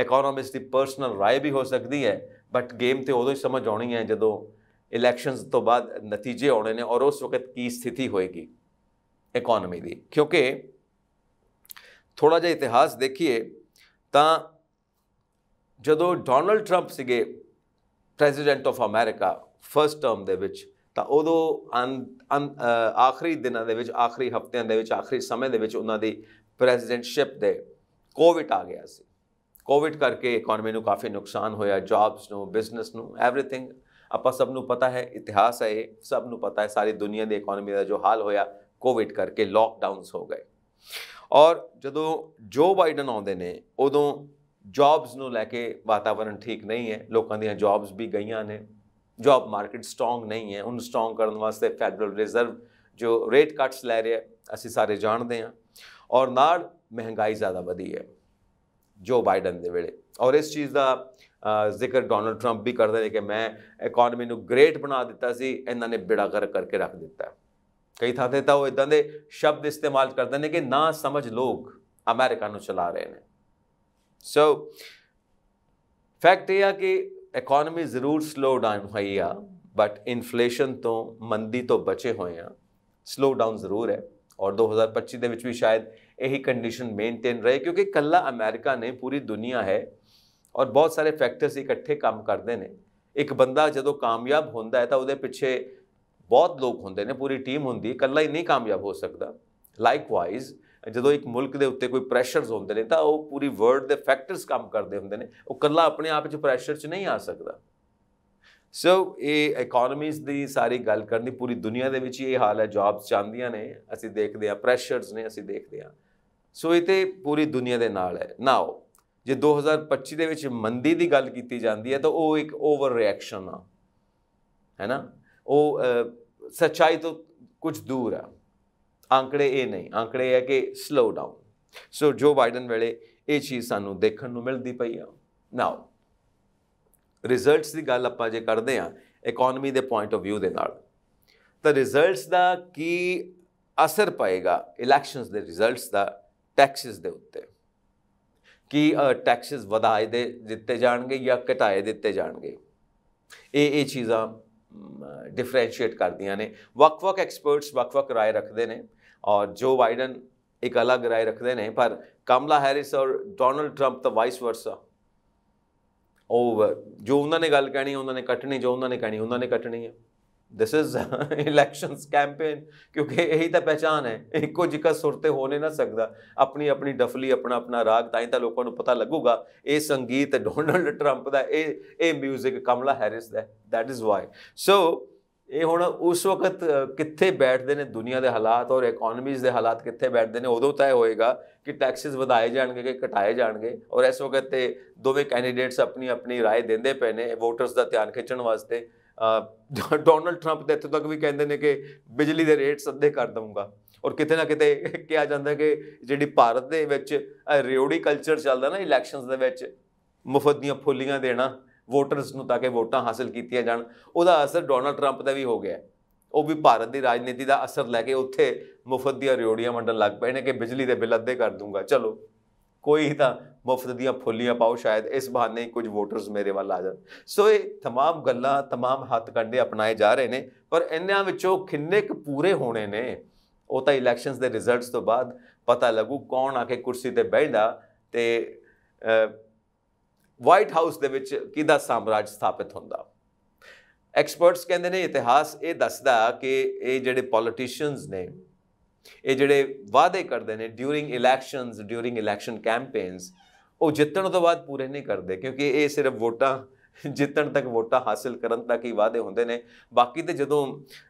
ਇਕਨੋਮਿਸਟ ਦੀ ਪਰਸਨਲ رائے ਵੀ ਹੋ ਸਕਦੀ ਹੈ ਬਟ ਗੇਮ ਤੇ ਉਦੋਂ ਹੀ ਸਮਝ ਆਉਣੀ ਹੈ ਜਦੋਂ ਇਲੈਕਸ਼ਨਸ ਤੋਂ ਬਾਅਦ ਨਤੀਜੇ ਆਉਣੇ ਨੇ ਔਰ ਉਸ ਵਕਤ ਕੀ ਸਥਿਤੀ ਹੋਏਗੀ ਇਕਨੋਮੀ ਦੀ ਕਿਉਂਕਿ ਥੋੜਾ ਜਿਹਾ ਇਤਿਹਾਸ ਦੇਖੀਏ ਤਾਂ ਜਦੋਂ ਡੋਨਲਡ ਟਰੰਪ ਸੀਗੇ president of America first term ਦੇ ਵਿੱਚ ਤਾਂ ਉਦੋਂ ਆਖਰੀ ਦਿਨਾਂ ਦੇ ਵਿੱਚ ਆਖਰੀ ਹਫ਼ਤਿਆਂ ਦੇ ਵਿੱਚ ਆਖਰੀ ਸਮੇਂ ਦੇ ਵਿੱਚ ਉਹਨਾਂ ਦੀ ਪ੍ਰੈਜ਼ੀਡੈਂਟਸ਼ਿਪ ਦੇ ਕੋਵਿਡ ਆ ਗਿਆ ਸੀ ਕੋਵਿਡ ਕਰਕੇ ਇਕਨੋਮੀ ਨੂੰ ਕਾਫੀ ਨੁਕਸਾਨ ਹੋਇਆ ਜੌਬਸ ਨੂੰ ਬਿਜ਼ਨਸ ਨੂੰ ਐਵਰੀਥਿੰਗ ਆਪਾਂ ਸਭ ਨੂੰ ਪਤਾ ਹੈ ਇਤਿਹਾਸ ਹੈ ਸਭ ਨੂੰ ਪਤਾ ਹੈ ਸਾਰੀ ਦੁਨੀਆ ਦੀ ਇਕਨੋਮੀ ਦਾ ਜੋ ਹਾਲ ਹੋਇਆ ਕੋਵਿਡ ਕਰਕੇ ਲਾਕਡਾਊਨਸ ਹੋ ਗਏ ਔਰ ਜਦੋਂ ਜੋ ਬਾਈਡਨ ਆਉਂਦੇ ਨੇ ਉਦੋਂ ਜੌਬਸ ਨੂੰ ਲੈ ਕੇ ਵਾਤਾਵਰਣ ਠੀਕ ਨਹੀਂ ਹੈ ਲੋਕਾਂ ਦੀਆਂ ਜੌਬਸ ਵੀ ਗਈਆਂ ਨੇ ਜੌਬ ਮਾਰਕੀਟ ਸਟਰੋਂਗ ਨਹੀਂ ਹੈ ਉਹਨੂੰ ਸਟਰੋਂਗ ਕਰਨ ਵਾਸਤੇ ਫੈਡਰਲ ਰਿਜ਼ਰਵ ਜੋ ਰੇਟ ਕੱਟਸ ਲੈ ਰਿਹਾ ਅਸੀਂ ਸਾਰੇ ਜਾਣਦੇ ਹਾਂ ਔਰ ਨਾਲ ਮਹਿੰਗਾਈ ਜ਼ਿਆਦਾ ਵਧੀ ਹੈ ਜੋ ਬਾਈਡਨ ਦੇ ਵੇਲੇ ਔਰ ਇਸ ਚੀਜ਼ ਦਾ ਜ਼ਿਕਰ ਡੋਨਲਡ ਟਰੰਪ ਵੀ ਕਰਦੇ ਨੇ ਕਿ ਮੈਂ ਇਕਨੋਮੀ ਨੂੰ ਗ੍ਰੇਟ ਬਣਾ ਦਿੱਤਾ ਸੀ ਇਹਨਾਂ ਨੇ ਬਿੜਾ ਕਰ ਕਰਕੇ ਰੱਖ ਦਿੱਤਾ ਕਈ ਥਾਂ ਤੇ ਤਾਂ ਉਹ ਇਦਾਂ ਦੇ ਸ਼ਬਦ ਇਸਤੇਮਾਲ ਕਰਦੇ ਨੇ ਕਿ ਨਾ ਸਮਝ ਲੋਕ ਅਮਰੀਕਾ ਨੂੰ ਚਲਾ ਰਹੇ ਨੇ ਸੋ ਫੈਕਟ ਇਹ ਆ ਕਿ ਇਕਨੋਮੀ ਜ਼ਰੂਰ ਸਲੋ ਡਾਊਨ ਹੋਈ ਆ ਬਟ ਇਨਫਲੇਸ਼ਨ ਤੋਂ ਮੰਦੀ ਤੋਂ ਬਚੇ ਹੋਏ ਆ ਸਲੋ ਡਾਊਨ ਜ਼ਰੂਰ ਹੈ ਔਰ 2025 ਦੇ ਵਿੱਚ ਵੀ ਸ਼ਾਇਦ ਇਹੀ ਕੰਡੀਸ਼ਨ ਮੇਨਟੇਨ ਰਹੇ ਕਿਉਂਕਿ ਕੱਲਾ ਅਮਰੀਕਾ ਨੇ ਪੂਰੀ ਦੁਨੀਆ ਹੈ ਔਰ ਬਹੁਤ ਸਾਰੇ ਫੈਕਟਰਸ ਇਕੱਠੇ ਕੰਮ ਕਰਦੇ ਨੇ ਇੱਕ ਬੰਦਾ ਜਦੋਂ ਕਾਮਯਾਬ ਹੁੰਦਾ ਹੈ ਤਾਂ ਉਹਦੇ ਪਿੱਛੇ ਬਹੁਤ ਲੋਕ ਹੁੰਦੇ ਨੇ ਪੂਰੀ ਟੀਮ ਹੁੰਦੀ ਇਕੱਲਾ ਹੀ ਨਹੀਂ ਕਾਮਯਾਬ ਹੋ ਸਕਦਾ ਲਾਈਕਵਾਈਜ਼ ਜਦੋਂ ਇੱਕ ਮੁਲਕ ਦੇ ਉੱਤੇ ਕੋਈ ਪ੍ਰੈਸ਼ਰਸ ਹੁੰਦੇ ਨੇ ਤਾਂ ਉਹ ਪੂਰੀ ਵਰਲਡ ਦੇ ਫੈਕਟਰਸ ਕੰਮ ਕਰਦੇ ਹੁੰਦੇ ਨੇ ਉਹ ਇਕੱਲਾ ਆਪਣੇ ਆਪ 'ਚ ਪ੍ਰੈਸ਼ਰ 'ਚ ਨਹੀਂ ਆ ਸਕਦਾ ਸੋ ਇਹ ਇਕਨੋਮੀਜ਼ ਦੀ ਸਾਰੀ ਗੱਲ ਕਰਨੀ ਪੂਰੀ ਦੁਨੀਆ ਦੇ ਵਿੱਚ ਇਹ ਹਾਲ ਹੈ ਜੌਬਸ ਚਾਹੁੰਦੀਆਂ ਨੇ ਅਸੀਂ ਦੇਖਦੇ ਆ ਪ੍ਰੈਸ਼ਰਸ ਨੇ ਅਸੀਂ ਦੇਖਦੇ ਆ ਸੋ ਇਹ ਤੇ ਪੂਰੀ ਦੁਨੀਆ ਦੇ ਨਾਲ ਹੈ ਨਾਓ ਜੇ 2025 ਦੇ ਵਿੱਚ ਮੰਦੀ ਦੀ ਗੱਲ ਕੀਤੀ ਜਾਂਦੀ ਹੈ ਤਾਂ ਉਹ ਇੱਕ ਓਵਰ ਰਿਐਕਸ਼ਨ ਆ ਹੈ ਨਾ ਉਹ ਸੱਚਾਈ ਤੋਂ ਕੁਝ ਦੂਰ ਆ ਅੰਕੜੇ ਇਹ ਨਹੀਂ ਅੰਕੜੇ ਹੈ ਕਿ ਸਲੋ ਡਾਊਨ ਸੋ ਜੋ ਬਾਈਡਨ ਵੇਲੇ ਇਹ ਚੀਜ਼ ਸਾਨੂੰ ਦੇਖਣ ਨੂੰ ਮਿਲਦੀ ਪਈ ਆ ਨਾਓ ਰਿਜ਼ਲਟਸ ਦੀ ਗੱਲ ਆਪਾਂ ਜੇ ਕਰਦੇ ਆ ਇਕਨੋਮੀ ਦੇ ਪੁਆਇੰਟ ਆਫ View ਦੇ ਨਾਲ ਤਾਂ ਰਿਜ਼ਲਟਸ ਦਾ ਕੀ ਅਸਰ ਪਏਗਾ ਇਲੈਕਸ਼ਨਸ ਦੇ ਰਿਜ਼ਲਟਸ ਦਾ ਟੈਕਸਸ ਦੇ ਉੱਤੇ ਕਿ ਟੈਕਸਸ ਵਧਾਏ ਦੇ ਦਿੱਤੇ ਜਾਣਗੇ ਜਾਂ ਘਟਾਏ ਦਿੱਤੇ ਜਾਣਗੇ ਇਹ ਇਹ ਚੀਜ਼ਾਂ ਡਿਫਰੈਂਸ਼ੀਏਟ ਕਰਦੀਆਂ ਨੇ ਵੱਖ-ਵੱਖ ਐਕਸਪਰਟਸ ਵੱਖ-ਵੱਖ رائے ਰੱਖਦੇ ਨੇ ਔਰ ਜੋ ਬਾਈਡਨ ਇੱਕ ਅਲੱਗ رائے ਰੱਖਦੇ ਨੇ ਪਰ ਕਮਲਾ ਹੈਰਿਸ ਔਰ ਡੋਨਲਡ ਟਰੰਪ ਤਾਂ ਵਾਈਸ ਵਰਸਾ ਉਹ ਜੋ ਉਹਨਾਂ ਨੇ ਗੱਲ ਕਹਿਣੀ ਉਹਨਾਂ ਨੇ ਕੱਟਣੀ ਜੋ ਉਹਨਾਂ ਨੇ ਕਹਿਣੀ ਉਹਨਾਂ ਨੇ ਕੱਟਣੀ ਹੈ दिस इज इलेक्शन कैंपेन क्योंकि यही ਤਾਂ ਪਹਿਚਾਨ ਹੈ ਇੱਕੋ ਜਿਕਾ ਸੁਰਤੇ ਹੋਣੇ ਨਾ ਸਕਦਾ ਆਪਣੀ ਆਪਣੀ ਡਫਲੀ ਆਪਣਾ ਆਪਣਾ ਰਾਗ ਤਾਂ ਹੀ ਤਾਂ ਲੋਕਾਂ ਨੂੰ ਪਤਾ ਲੱਗੂਗਾ ਇਹ ਸੰਗੀਤ ਡੋਨਲਡ ਟਰੰਪ ਦਾ ਇਹ ਇਹ 뮤직 ਕਮਲਾ ਹੈਰਿਸ ਦਾ ਦੈਟ ਇਜ਼ ਵਾਈ ਸੋ ਇਹ ਹੁਣ ਉਸ ਵਕਤ ਕਿੱਥੇ ਬੈਠਦੇ ਨੇ ਦੁਨੀਆ ਦੇ ਹਾਲਾਤ ਔਰ ਇਕਨੋਮੀਜ਼ ਦੇ ਹਾਲਾਤ ਕਿੱਥੇ ਬੈਠਦੇ ਨੇ ਉਦੋਂ ਤੈਅ ਹੋਏਗਾ ਕਿ ਟੈਕਸਿਸ ਵਧਾਏ ਜਾਣਗੇ ਕਿ ਘਟਾਏ ਜਾਣਗੇ ਔਰ ਇਸ ਵਕਤ ਤੇ ਦੋਵੇਂ ਕੈਂਡੀਡੇਟਸ ਆਪਣੀ ਆਪਣੀ رائے ਦਿੰਦੇ ਪਏ ਨੇ ਵੋਟਰਸ ਦਾ ਧਿਆਨ ਖਿੱਚਣ ਵਾਸਤੇ ਡੋਨਲਡ 트ੰਪ ਦੇ ਇੱਥੇ ਤੱਕ ਵੀ ਕਹਿੰਦੇ ਨੇ ਕਿ ਬਿਜਲੀ ਦੇ ਰੇਟ ਸੱਦੇ ਕਰ ਦਊਂਗਾ ਔਰ ਕਿਤੇ ਨਾ ਕਿਤੇ [LAUGHS] ਕਿਹਾ ਜਾਂਦਾ ਕਿ ਜਿਹੜੀ ਭਾਰਤ ਦੇ ਵਿੱਚ ਰਿਓੜੀ ਕਲਚਰ ਚੱਲਦਾ ਨਾ ਇਲੈਕਸ਼ਨਸ ਦੇ ਵਿੱਚ ਮੁਫਤ ਦੀਆਂ ਫੁੱਲੀਆਂ ਦੇਣਾ ਵੋਟਰਸ ਨੂੰ ਤਾਂ ਕਿ ਵੋਟਾਂ ਹਾਸਲ ਕੀਤੀਆਂ ਜਾਣ ਉਹਦਾ ਅਸਰ ਡੋਨਲਡ 트ੰਪ ਦਾ ਵੀ ਹੋ ਗਿਆ ਉਹ ਵੀ ਭਾਰਤ ਦੀ ਰਾਜਨੀਤੀ ਦਾ ਅਸਰ ਲੈ ਕੇ ਉੱਥੇ ਮੁਫਤ ਦੀਆਂ ਰਿਓੜੀਆਂ ਵੰਡਣ ਲੱਗ ਪਏ ਨੇ ਕਿ ਬਿਜਲੀ ਦੇ ਬਿੱਲ ਅੱਧੇ ਕਰ ਦੂੰਗਾ ਚਲੋ ਕੋਈ ਤਾਂ ਮੁਫਤ ਦੀਆਂ ਫੁੱਲੀਆਂ ਪਾਓ ਸ਼ਾਇਦ ਇਸ ਬਹਾਨੇ ਕੁਝ ਵੋਟਰਸ ਮੇਰੇ ਵੱਲ ਆ ਜਾਣ ਸੋ ਇਹ तमाम ਗੱਲਾਂ तमाम ਹੱਥ ਕੰਡੇ ਅਪਣਾਏ ਜਾ ਰਹੇ ਨੇ ਪਰ ਇਹਨਾਂ ਵਿੱਚੋਂ ਕਿੰਨੇ ਕੁ ਪੂਰੇ ਹੋਣੇ ਨੇ ਉਹ ਤਾਂ ਇਲੈਕਸ਼ਨਸ ਦੇ ਰਿਜ਼ਲਟਸ ਤੋਂ ਬਾਅਦ ਪਤਾ ਲੱਗੂ ਕੌਣ ਆ ਕੇ ਕੁਰਸੀ ਤੇ ਬੈਠਦਾ ਤੇ ਵਾਈਟ ਹਾਊਸ ਦੇ ਵਿੱਚ ਕਿਹਦਾ ਸਾਮਰਾਜ ਸਥਾਪਿਤ ਹੁੰਦਾ ਐਕਸਪਰਟਸ ਕਹਿੰਦੇ ਨੇ ਇਤਿਹਾਸ ਇਹ ਦੱਸਦਾ ਕਿ ਇਹ ਜਿਹੜੇ ਪੋਲੀਟੀਸ਼ੀਅਨਸ ਨੇ ਇਹ ਜਿਹੜੇ ਵਾਅਦੇ ਕਰਦੇ ਨੇ during elections during election campaigns ਉਹ ਜਿੱਤਣ ਤੋਂ ਬਾਅਦ ਪੂਰੇ ਨਹੀਂ ਕਰਦੇ ਕਿਉਂਕਿ ਇਹ ਸਿਰਫ ਵੋਟਾਂ ਜਿੱਤਣ ਤੱਕ ਵੋਟਾਂ ਹਾਸਲ ਕਰਨ ਤੱਕ ਹੀ ਵਾਅਦੇ ਹੁੰਦੇ ਨੇ ਬਾਕੀ ਤੇ ਜਦੋਂ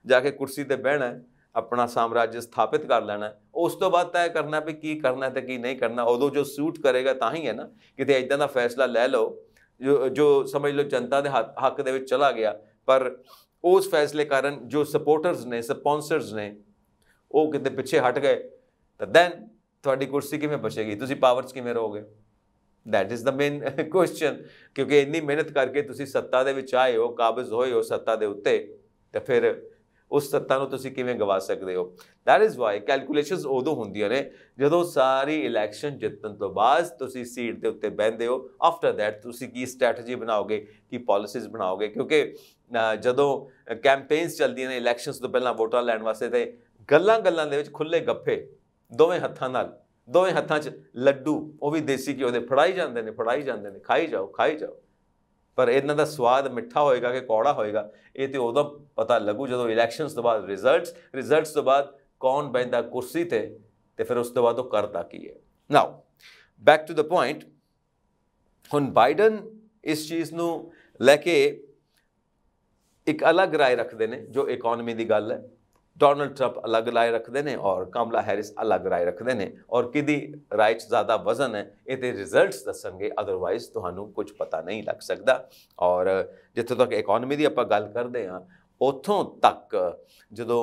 ਜਾ ਕੇ ਕੁਰਸੀ ਤੇ ਬਹਿਣਾ ਆਪਣਾ ਸਾਮਰਾਜ ਸਥਾਪਿਤ ਕਰ ਲੈਣਾ ਉਸ ਤੋਂ ਬਾਅਦ ਤੈਅ ਕਰਨਾ ਵੀ ਕੀ ਕਰਨਾ ਤੇ ਕੀ ਨਹੀਂ ਕਰਨਾ ਉਦੋਂ ਜੋ ਸੂਟ ਕਰੇਗਾ ਤਾਂ ਹੀ ਹੈ ਨਾ ਕਿਤੇ ਇਦਾਂ ਦਾ ਫੈਸਲਾ ਲੈ ਲਓ ਜੋ ਜੋ ਸਮਝ ਲਓ ਜਨਤਾ ਦੇ ਹੱਕ ਦੇ ਵਿੱਚ ਚਲਾ ਗਿਆ ਪਰ ਉਸ ਫੈਸਲੇ ਕਾਰਨ ਜੋ ਸਪੋਰਟਰਸ ਨੇ ਸਪਾਂਸਰਸ ਨੇ ਉਹ ਕਿਤੇ ਪਿੱਛੇ ਹਟ ਗਏ ਤਾਂ ਦੈਨ ਤੁਹਾਡੀ ਕੁਰਸੀ ਕਿਵੇਂ ਬਚੇਗੀ ਤੁਸੀਂ ਪਾਵਰਸ ਕਿਵੇਂ ਰਹੋਗੇ that is the main question ਕਿਉਂਕਿ ਇੰਨੀ ਮਿਹਨਤ ਕਰਕੇ ਤੁਸੀਂ ਸੱਤਾ ਦੇ ਵਿੱਚ ਆਏ ਹੋ ਕਾਬਜ਼ ਹੋਏ ਹੋ ਸੱਤਾ ਦੇ ਉੱਤੇ ਤਾਂ ਫਿਰ ਉਸ ਸੱਤਾ ਨੂੰ ਤੁਸੀਂ ਕਿਵੇਂ ਗਵਾ ਸਕਦੇ ਹੋ ਦੈਟ ਇਜ਼ ਵਾਈ ਕੈਲਕੂਲੇਸ਼ਨਸ ਉਦੋਂ ਹੁੰਦੀਆਂ ਨੇ ਜਦੋਂ ਸਾਰੀ ਇਲੈਕਸ਼ਨ ਜਿੱਤਣ ਤੋਂ ਬਾਅਦ ਤੁਸੀਂ ਸੀਟ ਦੇ ਉੱਤੇ ਬੈੰਦੇ ਹੋ ਆਫਟਰ ਦੈਟ ਤੁਸੀਂ ਕੀ ਸਟ੍ਰੈਟਜੀ ਬਣਾਓਗੇ ਕੀ ਪਾਲਿਸੀਜ਼ ਬਣਾਓਗੇ ਕਿਉਂਕਿ ਜਦੋਂ ਕੈਂਪੇਨਸ ਚੱਲਦੀਆਂ ਨੇ ਇਲੈਕਸ਼ਨਸ ਤੋਂ ਪਹਿਲਾਂ ਵੋਟਾਂ ਲੈਣ ਵਾਸਤੇ ਤੇ ਗੱਲਾਂ-ਗੱਲਾਂ ਦੇ ਵਿੱਚ ਖੁੱਲੇ ਗੱਫੇ ਦੋਵੇਂ ਹੱਥਾਂ ਨਾਲ ਦੋਵੇਂ ਹੱਥਾਂ 'ਚ ਲੱਡੂ ਉਹ ਵੀ ਦੇਸੀ ਘਿਓ ਦੇ ਫੜਾਈ ਜਾਂਦੇ ਨੇ ਫੜਾਈ ਜਾਂਦੇ ਨੇ ਖਾਈ ਜਾਓ ਖਾਈ ਜਾਓ ਪਰ ਇਹਨਾਂ ਦਾ ਸਵਾਦ ਮਿੱਠਾ ਹੋਏਗਾ ਕਿ ਕੌੜਾ ਹੋਏਗਾ ਇਹ ਤੇ ਉਦੋਂ ਪਤਾ ਲੱਗੂ ਜਦੋਂ ਇਲੈਕਸ਼ਨਸ ਤੋਂ ਬਾਅਦ ਰਿਜ਼ਲਟਸ ਰਿਜ਼ਲਟਸ ਤੋਂ ਬਾਅਦ ਕੌਣ ਬੈਂਦਾ ਕੁਰਸੀ ਤੇ ਤੇ ਫਿਰ ਉਸ ਤੋਂ ਬਾਅਦ ਉਹ ਕਰਦਾ ਕੀ ਹੈ now back to the point ਹੁਣ ਬਾਈਡਨ ਇਸ ਚੀਜ਼ ਨੂੰ ਲੈ ਕੇ ਇੱਕ ਅਲੱਗ رائے ਰੱਖਦੇ ਨੇ ਜੋ ਇਕਨੋਮੀ ਦੀ ਗੱਲ ਹੈ ਡੋਨਲਡ ਟਰੰਪ ਅਲੱਗ ਰਾਏ ਰੱਖਦੇ ਨੇ ਔਰ ਕਮਲਾ ਹੈਰਿਸ ਅਲੱਗ ਰਾਏ ਰੱਖਦੇ ਨੇ ਔਰ ਕਿਦੀ ਰਾਈਚ ਜ਼ਿਆਦਾ ਵਜ਼ਨ ਹੈ ਇਹਦੇ ਰਿਜ਼ਲਟਸ ਦੱਸਣਗੇ ਅਦਰਵਾਈਜ਼ ਤੁਹਾਨੂੰ ਕੁਝ ਪਤਾ ਨਹੀਂ ਲੱਗ ਸਕਦਾ ਔਰ ਜਿੱਥੋਂ ਤੱਕ ਇਕਨੋਮੀ ਦੀ ਆਪਾਂ ਗੱਲ ਕਰਦੇ ਹਾਂ ਉਥੋਂ ਤੱਕ ਜਦੋਂ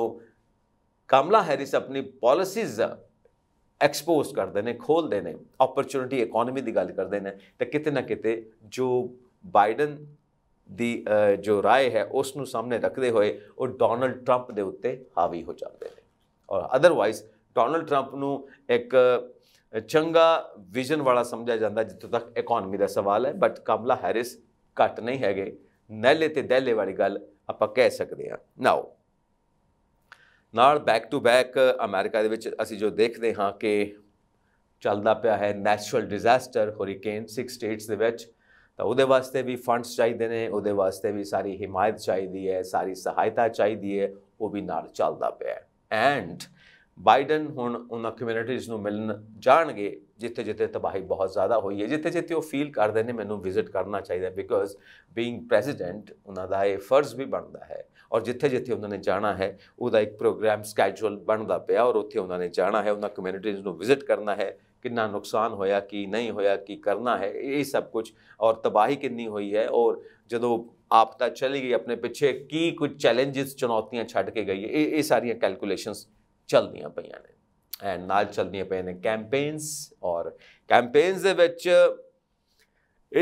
ਕਮਲਾ ਹੈਰਿਸ ਆਪਣੀ ਪਾਲਿਸੀਜ਼ ਐਕਸਪੋਜ਼ ਕਰਦੇ ਨੇ ਖੋਲਦੇ ਨੇ ਓਪਰਚੁਨਿਟੀ ਇਕਨੋਮੀ ਦੀ ਗੱਲ ਕਰਦੇ ਨੇ ਤਾਂ ਕਿਤੇ ਨਾ ਕਿਤੇ ਜੋ ਬਾਈਡਨ ਦੀ ਜੋ رائے ਹੈ ਉਸ ਨੂੰ ਸਾਹਮਣੇ ਰੱਖਦੇ ਹੋਏ ਉਹ ਡੋਨਲਡ ਟਰੰਪ ਦੇ ਉੱਤੇ ਹਾਵੀ ਹੋ ਜਾਂਦੇ ਨੇ ਔਰ ਅਦਰਵਾਈਜ਼ ਡੋਨਲਡ ਟਰੰਪ ਨੂੰ ਇੱਕ ਚੰਗਾ ਵਿਜ਼ਨ ਵਾਲਾ ਸਮਝਿਆ ਜਾਂਦਾ ਜਿੱਥੋਂ ਤੱਕ ਇਕਨੋਮੀ ਦਾ ਸਵਾਲ ਹੈ ਬਟ ਕਮਲਾ ਹੈਰਿਸ ਘੱਟ ਨਹੀਂ ਹੈਗੇ ਨੈਲੇ ਤੇ ਦਹਿਲੇ ਵਾਲੀ ਗੱਲ ਆਪਾਂ ਕਹਿ ਸਕਦੇ ਹਾਂ ਨਾਓ ਨਾਲ ਬੈਕ ਟੂ ਬੈਕ ਅਮਰੀਕਾ ਦੇ ਵਿੱਚ ਅਸੀਂ ਜੋ ਦੇਖਦੇ ਹਾਂ ਕਿ ਚੱਲਦਾ ਪਿਆ ਹੈ ਨੈਚੁਰਲ ਡਿਜ਼ਾਸਟਰ ਹਰੀਕੇਨ 6 ਸਟੇਟਸ ਦੇ ਵਿੱਚ ਤਾਂ ਉਹਦੇ ਵਾਸਤੇ ਵੀ ਫੰਡਸ ਚਾਹੀਦੇ ਨੇ ਉਹਦੇ ਵਾਸਤੇ ਵੀ ਸਾਰੀ ਹਮਾਇਤ ਚਾਹੀਦੀ ਹੈ ਸਾਰੀ ਸਹਾਇਤਾ ਚਾਹੀਦੀ ਹੈ ਉਹ ਵੀ ਨਾਲ ਚੱਲਦਾ ਪਿਆ ਐਂਡ ਬਾਈਡਨ ਹੁਣ ਉਹਨਾਂ ਕਮਿਊਨਿਟੀਆਂ ਨੂੰ ਮਿਲਣ ਜਾਣਗੇ ਜਿੱਥੇ ਜਿੱਥੇ ਤਬਾਹੀ ਬਹੁਤ ਜ਼ਿਆਦਾ ਹੋਈ ਹੈ ਜਿੱਥੇ ਜਿੱਥੇ ਉਹ ਫੀਲ ਕਰਦੇ ਨੇ ਮੈਨੂੰ ਵਿਜ਼ਿਟ ਕਰਨਾ ਚਾਹੀਦਾ ਬਿਕੋਜ਼ ਬੀਇੰਗ ਪ੍ਰੈਜ਼ੀਡੈਂਟ ਉਹਨਾਂ ਦਾ ਇਹ ਫਰਜ਼ ਵੀ ਬਣਦਾ ਹੈ ਔਰ ਜਿੱਥੇ ਜਿੱਥੇ ਉਹਨਾਂ ਨੇ ਜਾਣਾ ਹੈ ਉਹਦਾ ਇੱਕ ਪ੍ਰੋਗਰਾਮ ਸਕੈਡਿਊਲ ਬਣਦਾ ਪਿਆ ਔਰ ਉੱਥੇ ਉਹਨਾਂ ਨੇ ਜਾਣਾ ਹੈ ਉਹਨਾਂ ਕਮਿਊਨਿਟੀਆਂ ਨੂੰ ਵਿਜ਼ਿਟ ਕਰਨਾ ਹੈ ਕਿੰਨਾ ਨੁਕਸਾਨ ਹੋਇਆ ਕੀ ਨਹੀਂ ਹੋਇਆ ਕੀ ਕਰਨਾ ਹੈ ਇਹ ਸਭ ਕੁਝ ਔਰ ਤਬਾਹੀ ਕਿੰਨੀ ਹੋਈ ਹੈ ਔਰ ਜਦੋਂ ਆਪਤਾ ਚਲੀ ਗਈ ਆਪਣੇ ਪਿੱਛੇ ਕੀ ਕੁਝ ਚੈਲੰਜਸ ਚੁਣੌਤੀਆਂ ਛੱਡ ਕੇ ਗਈ ਇਹ ਇਹ ਸਾਰੀਆਂ ਕੈਲਕੂਲੇਸ਼ਨਸ ਚੱਲਦੀਆਂ ਪਈਆਂ ਨੇ ਐਂਡ ਨਾਲ ਚੱਲਦੀਆਂ ਪਈਆਂ ਨੇ ਕੈਂਪੇਨਸ ਔਰ ਕੈਂਪੇਨਸ ਦੇ ਵਿੱਚ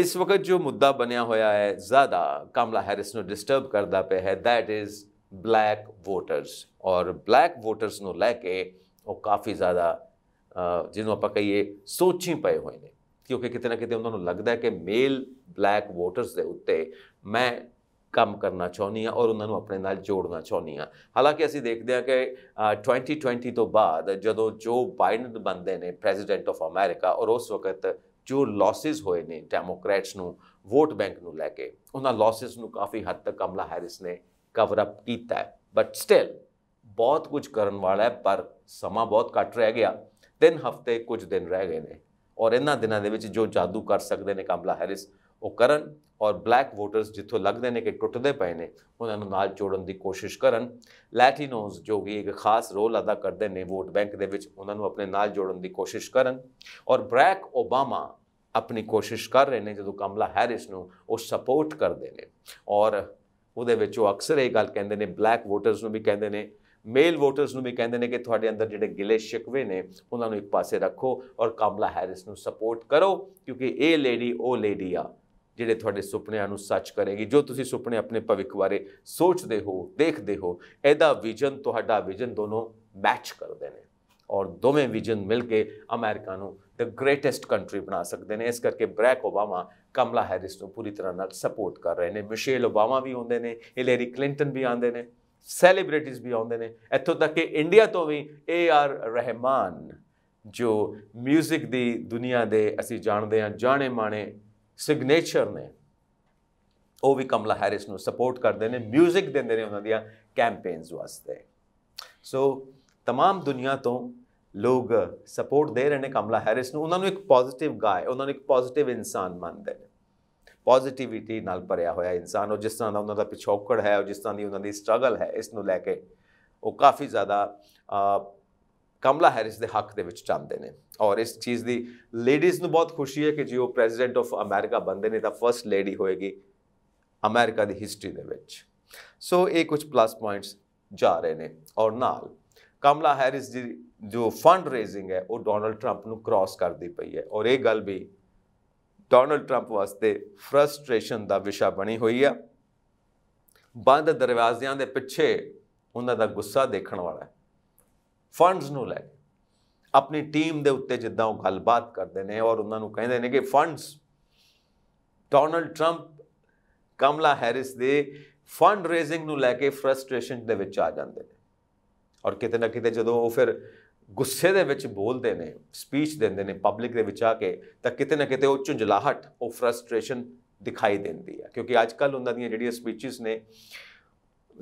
ਇਸ ਵਕਤ ਜੋ ਮੁੱਦਾ ਬਣਿਆ ਹੋਇਆ ਹੈ ਜ਼ਿਆਦਾ ਕਮਲਾ ਹੈਰਿਸ ਨੂੰ ਡਿਸਟਰਬ ਕਰਦਾ ਪਿਆ ਹੈ ਥੈਟ ਇਜ਼ ਬਲੈਕ ਵੋਟਰਸ ਔਰ ਬਲੈਕ ਵੋਟਰਸ ਨੂੰ ਲੈ ਕੇ ਉਹ ਕਾਫੀ ਜ਼ਿਆਦਾ ਜਿਹਨੂੰ ਆਪਾਂ ਕਹੀਏ ਸੋਚੀ ਪਏ ਹੋਏ ਨੇ ਕਿਉਂਕਿ ਕਿਤੇ ਨਾ ਕਿਤੇ ਉਹਨਾਂ ਨੂੰ ਲੱਗਦਾ ਹੈ ਕਿ ਮੇਲ ਬਲੈਕ ਵੋਟਰਸ ਦੇ ਉੱਤੇ ਮੈਂ ਕੰਮ ਕਰਨਾ ਚਾਹੁੰਦੀ ਆ ਔਰ ਉਹਨਾਂ ਨੂੰ ਆਪਣੇ ਨਾਲ ਜੋੜਨਾ ਚਾਹੁੰਦੀ ਆ ਹਾਲਾਂਕਿ ਅਸੀਂ ਦੇਖਦੇ ਆ ਕਿ 2020 ਤੋਂ ਬਾਅਦ ਜਦੋਂ ਜੋ ਬਾਈਡਨ ਬੰਦੇ ਨੇ ਪ੍ਰੈਜ਼ੀਡੈਂਟ ਆਫ ਅਮਰੀਕਾ ਔਰ ਉਸ ਵਕਤ ਜੋ ਲਾਸਸ ਹੋਏ ਨੇ ਡੈਮੋਕ੍ਰੈਟਸ ਨੂੰ ਵੋਟ ਬੈਂਕ ਨੂੰ ਲੈ ਕੇ ਉਹਨਾਂ ਲਾਸਿਸ ਨੂੰ ਕਾਫੀ ਹੱਦ ਤੱਕ ਕਮਲਾ ਹੈਰਿਸ ਨੇ ਕਵਰ ਅਪ ਕੀਤਾ ਬਟ ਸਟਿਲ ਬਹੁਤ ਕੁਝ ਕਰਨ ਵਾਲਾ ਹੈ ਪਰ ਸਮਾਂ ਬਹੁਤ ਘੱਟ ਰਹਿ ਗਿਆ ਤਿੰਨ ਹਫ਼ਤੇ ਕੁਝ ਦਿਨ ਰਹਿ ਗਏ ਨੇ ਔਰ ਇਹਨਾਂ ਦਿਨਾਂ ਦੇ ਵਿੱਚ ਜੋ ਜਾਦੂ ਕਰ ਸਕਦੇ ਨੇ ਕਮਲਾ ਹੈਰਿਸ ਉਹ ਕਰਨ ਔਰ ਬਲੈਕ ਵੋਟਰਸ ਜਿੱਥੋਂ ਲੱਗਦੇ ਨੇ ਕਿ ਟੁੱਟਦੇ ਪਏ ਨੇ ਉਹਨਾਂ ਨੂੰ ਨਾਲ ਜੋੜਨ ਦੀ ਕੋਸ਼ਿਸ਼ ਕਰਨ ਲੈਟਿਨੋਸ ਜੋ ਕਿ ਇੱਕ ਖਾਸ ਰੋਲ ਅਦਾ ਕਰਦੇ ਨੇ ਵੋਟ ਬੈਂਕ ਦੇ ਵਿੱਚ ਉਹਨਾਂ ਨੂੰ ਆਪਣੇ ਨਾਲ ਜੋੜਨ ਦੀ ਕੋਸ਼ਿਸ਼ ਕਰਨ ਔਰ ਬ੍ਰੈਕ ਓਬਾਮਾ ਆਪਣੀ ਕੋਸ਼ਿਸ਼ ਕਰ ਰਹੇ ਨੇ ਜਦੋਂ ਕਮਲਾ ਹੈਰਿਸ ਨੂੰ ਉਹ ਸਪੋਰਟ ਕਰਦੇ ਨੇ ਔਰ ਉਹਦੇ ਵਿੱਚ ਉਹ ਅਕਸਰ ਇਹ ਗੱਲ ਕਹਿੰਦੇ ਨੇ ਬਲੈਕ ਵੋਟਰਸ ਨੂੰ ਵੀ ਕਹਿੰਦੇ ਨੇ ਮੇਲ ਵੋਟਰਸ ਨੂੰ ਵੀ ਕਹਿੰਦੇ ਨੇ ਕਿ ਤੁਹਾਡੇ ਅੰਦਰ ਜਿਹੜੇ ਗਿਲੇ ਸ਼ਿਕਵੇ ਨੇ ਉਹਨਾਂ ਨੂੰ ਇੱਕ ਪਾਸੇ ਰੱਖੋ ਔਰ ਕਾਮਲਾ ਹੈਰਿਸ ਨੂੰ ਸਪੋਰਟ ਕਰੋ ਕਿਉਂਕਿ ਇਹ ਲੇਡੀ ਉਹ ਲੇਡੀ ਆ ਜਿਹੜੇ ਤੁਹਾਡੇ ਸੁਪਨਿਆਂ ਨੂੰ ਸੱਚ ਕਰੇਗੀ ਜੋ ਤੁਸੀਂ ਸੁਪਨੇ ਆਪਣੇ ਭਵਿੱਖ ਬਾਰੇ ਸੋਚਦੇ ਹੋ ਦੇਖਦੇ ਹੋ ਇਹਦਾ ਵਿਜ਼ਨ ਤੁਹਾਡਾ ਵਿਜ਼ਨ ਦੋਨੋਂ ਮੈਚ ਕਰਦੇ ਨੇ ਔਰ ਦੋਵੇਂ ਵਿਜ਼ਨ ਮਿਲ ਕੇ ਅਮਰੀਕਾ ਨੂੰ ਦ ਗ੍ਰੇਟੈਸਟ ਕੰਟਰੀ ਬਣਾ ਸਕਦੇ ਨੇ ਇਸ ਕਰਕੇ ਬ੍ਰੈਕ ਓਬਾਮਾ ਕਮਲਾ ਹੈਰਿਸ ਨੂੰ ਪੂਰੀ ਤਰ੍ਹਾਂ ਨਾਲ ਸਪੋਰਟ ਕਰ ਰਹੇ ਨੇ ਮਿਸ਼ੇਲ ਓਬਾਮਾ ਵੀ ਹੁੰਦੇ ਨੇ ਹਿਲੇਰੀ ਕਲਿੰਟਨ ਵੀ ਆਉਂਦੇ ਨੇ ਸੈਲੀਬ੍ਰਿਟੀਜ਼ ਵੀ ਆਉਂਦੇ ਨੇ ਇੱਥੋਂ ਤੱਕ ਕਿ ਇੰਡੀਆ ਤੋਂ ਵੀ ਏ ਆਰ ਰਹਿਮਾਨ ਜੋ 뮤직 ਦੀ ਦੁਨੀਆ ਦੇ ਅਸੀਂ ਜਾਣਦੇ ਹਾਂ ਜਾਣੇ ਮਾਣੇ ਸਿਗਨੇਚਰ ਨੇ ਉਹ ਵੀ ਕਮਲਾ ਹੈਰਿਸ ਨੂੰ ਸਪੋਰਟ ਕਰਦੇ ਨੇ 뮤직 ਦਿੰਦੇ ਨੇ ਉਹਨਾਂ ਦੀਆਂ ਕੈਂਪੇਨਸ ਵਾਸਤੇ ਸੋ तमाम ਦੁਨੀਆ ਤੋਂ ਲੋਕ ਸਪੋਰਟ ਦੇ ਰਹੇ ਨੇ ਕਮਲਾ ਹੈਰਿਸ ਨੂੰ ਉਹਨਾਂ ਨੂੰ ਇੱਕ ਪੋਜ਼ਿਟਿਵ ਗਾਇ ਉਹਨਾਂ ਨੂੰ ਇੱਕ ਪੋਜ਼ਿਟਿਵ ਇਨਸਾਨ ਮੰਨਦੇ ਨੇ ਪੋਜ਼ਿਟਿਵਿਟੀ ਨਾਲ ਭਰਿਆ ਹੋਇਆ ਇਨਸਾਨ ਉਹ ਜਿਸ ਤਰ੍ਹਾਂ ਦਾ ਉਹਨਾਂ ਦਾ ਪਿਛੋਕੜ ਹੈ ਉਹ ਜਿਸ ਤਰ੍ਹਾਂ ਦੀ ਉਹਨਾਂ ਦੀ ਸਟਰਗਲ ਹੈ ਇਸ ਨੂੰ ਲੈ ਕੇ ਉਹ ਕਾਫੀ ਜ਼ਿਆਦਾ ਕਮਲਾ ਹੈਰਿਸ ਦੇ ਹੱਕ ਦੇ ਵਿੱਚ ਜਾਂਦੇ ਨੇ ਔਰ ਇਸ ਚੀਜ਼ ਦੀ ਲੇਡੀਜ਼ ਨੂੰ ਬਹੁਤ ਖੁਸ਼ੀ ਹੈ ਕਿ ਜੀ ਉਹ ਪ੍ਰੈਜ਼ੀਡੈਂਟ ਆਫ ਅਮਰੀਕਾ ਬੰਦੇ ਨੇ ਤਾਂ ਫਰਸਟ ਲੇਡੀ ਹੋਏਗੀ ਅਮਰੀਕਾ ਦੀ ਹਿਸਟਰੀ ਦੇ ਵਿੱਚ ਸੋ ਇਹ ਕੁਝ ਪਲੱਸ ਪੁਆਇੰਟਸ ਜਾ ਰਹੇ ਨੇ ਔਰ ਨਾਲ ਕਮਲਾ ਹੈਰਿਸ ਦੀ ਜੋ ਫੰਡ ਰੇਜ਼ਿੰਗ ਹੈ ਉਹ ਡੋਨਲਡ ਟਰੰਪ ਨੂੰ ਕ੍ਰਾਸ ਕਰਦੀ ਪਈ ਹੈ ਔਰ ਇਹ ਗੱਲ ਵੀ ਡੋਨਲਡ ਟਰੰਪ ਵਾਸਤੇ ਫਰਸਟ੍ਰੇਸ਼ਨ ਦਾ ਵਿਸ਼ਾ ਬਣੀ ਹੋਈ ਆ ਬੰਦ ਦਰਵਾਜ਼ਿਆਂ ਦੇ ਪਿੱਛੇ ਉਹਨਾਂ ਦਾ ਗੁੱਸਾ ਦੇਖਣ ਵਾਲਾ ਹੈ ਫੰਡਸ ਨੂੰ ਲੈ ਕੇ ਆਪਣੀ ਟੀਮ ਦੇ ਉੱਤੇ ਜਿੱਦਾਂ ਉਹ ਗੱਲਬਾਤ ਕਰਦੇ ਨੇ ਔਰ ਉਹਨਾਂ ਨੂੰ ਕਹਿੰਦੇ ਨੇ ਕਿ funds Donald Trump Kamala Harris ਦੇ ਫੰਡ ਰੇਜ਼ਿੰਗ ਨੂੰ ਲੈ ਕੇ ਫਰਸਟ੍ਰੇਸ਼ਨ ਦੇ ਵਿੱਚ ਆ ਜਾਂਦੇ ਨੇ ਔਰ ਕਿਤੇ ਨਾ ਕਿਤੇ ਜਦੋਂ ਉਹ ਫਿਰ ਗੁੱਸੇ ਦੇ ਵਿੱਚ ਬੋਲਦੇ ਨੇ ਸਪੀਚ ਦਿੰਦੇ ਨੇ ਪਬਲਿਕ ਦੇ ਵਿੱਚ ਆ ਕੇ ਤਾਂ ਕਿਤੇ ਨਾ ਕਿਤੇ ਉਹ ਝੁੰਝਲਾਹਟ ਉਹ ਫਰਸਟ੍ਰੇਸ਼ਨ ਦਿਖਾਈ ਦਿੰਦੀ ਹੈ ਕਿਉਂਕਿ ਅੱਜ ਕੱਲ ਉਹਨਾਂ ਦੀਆਂ ਜਿਹੜੀਆਂ ਸਪੀਚਸ ਨੇ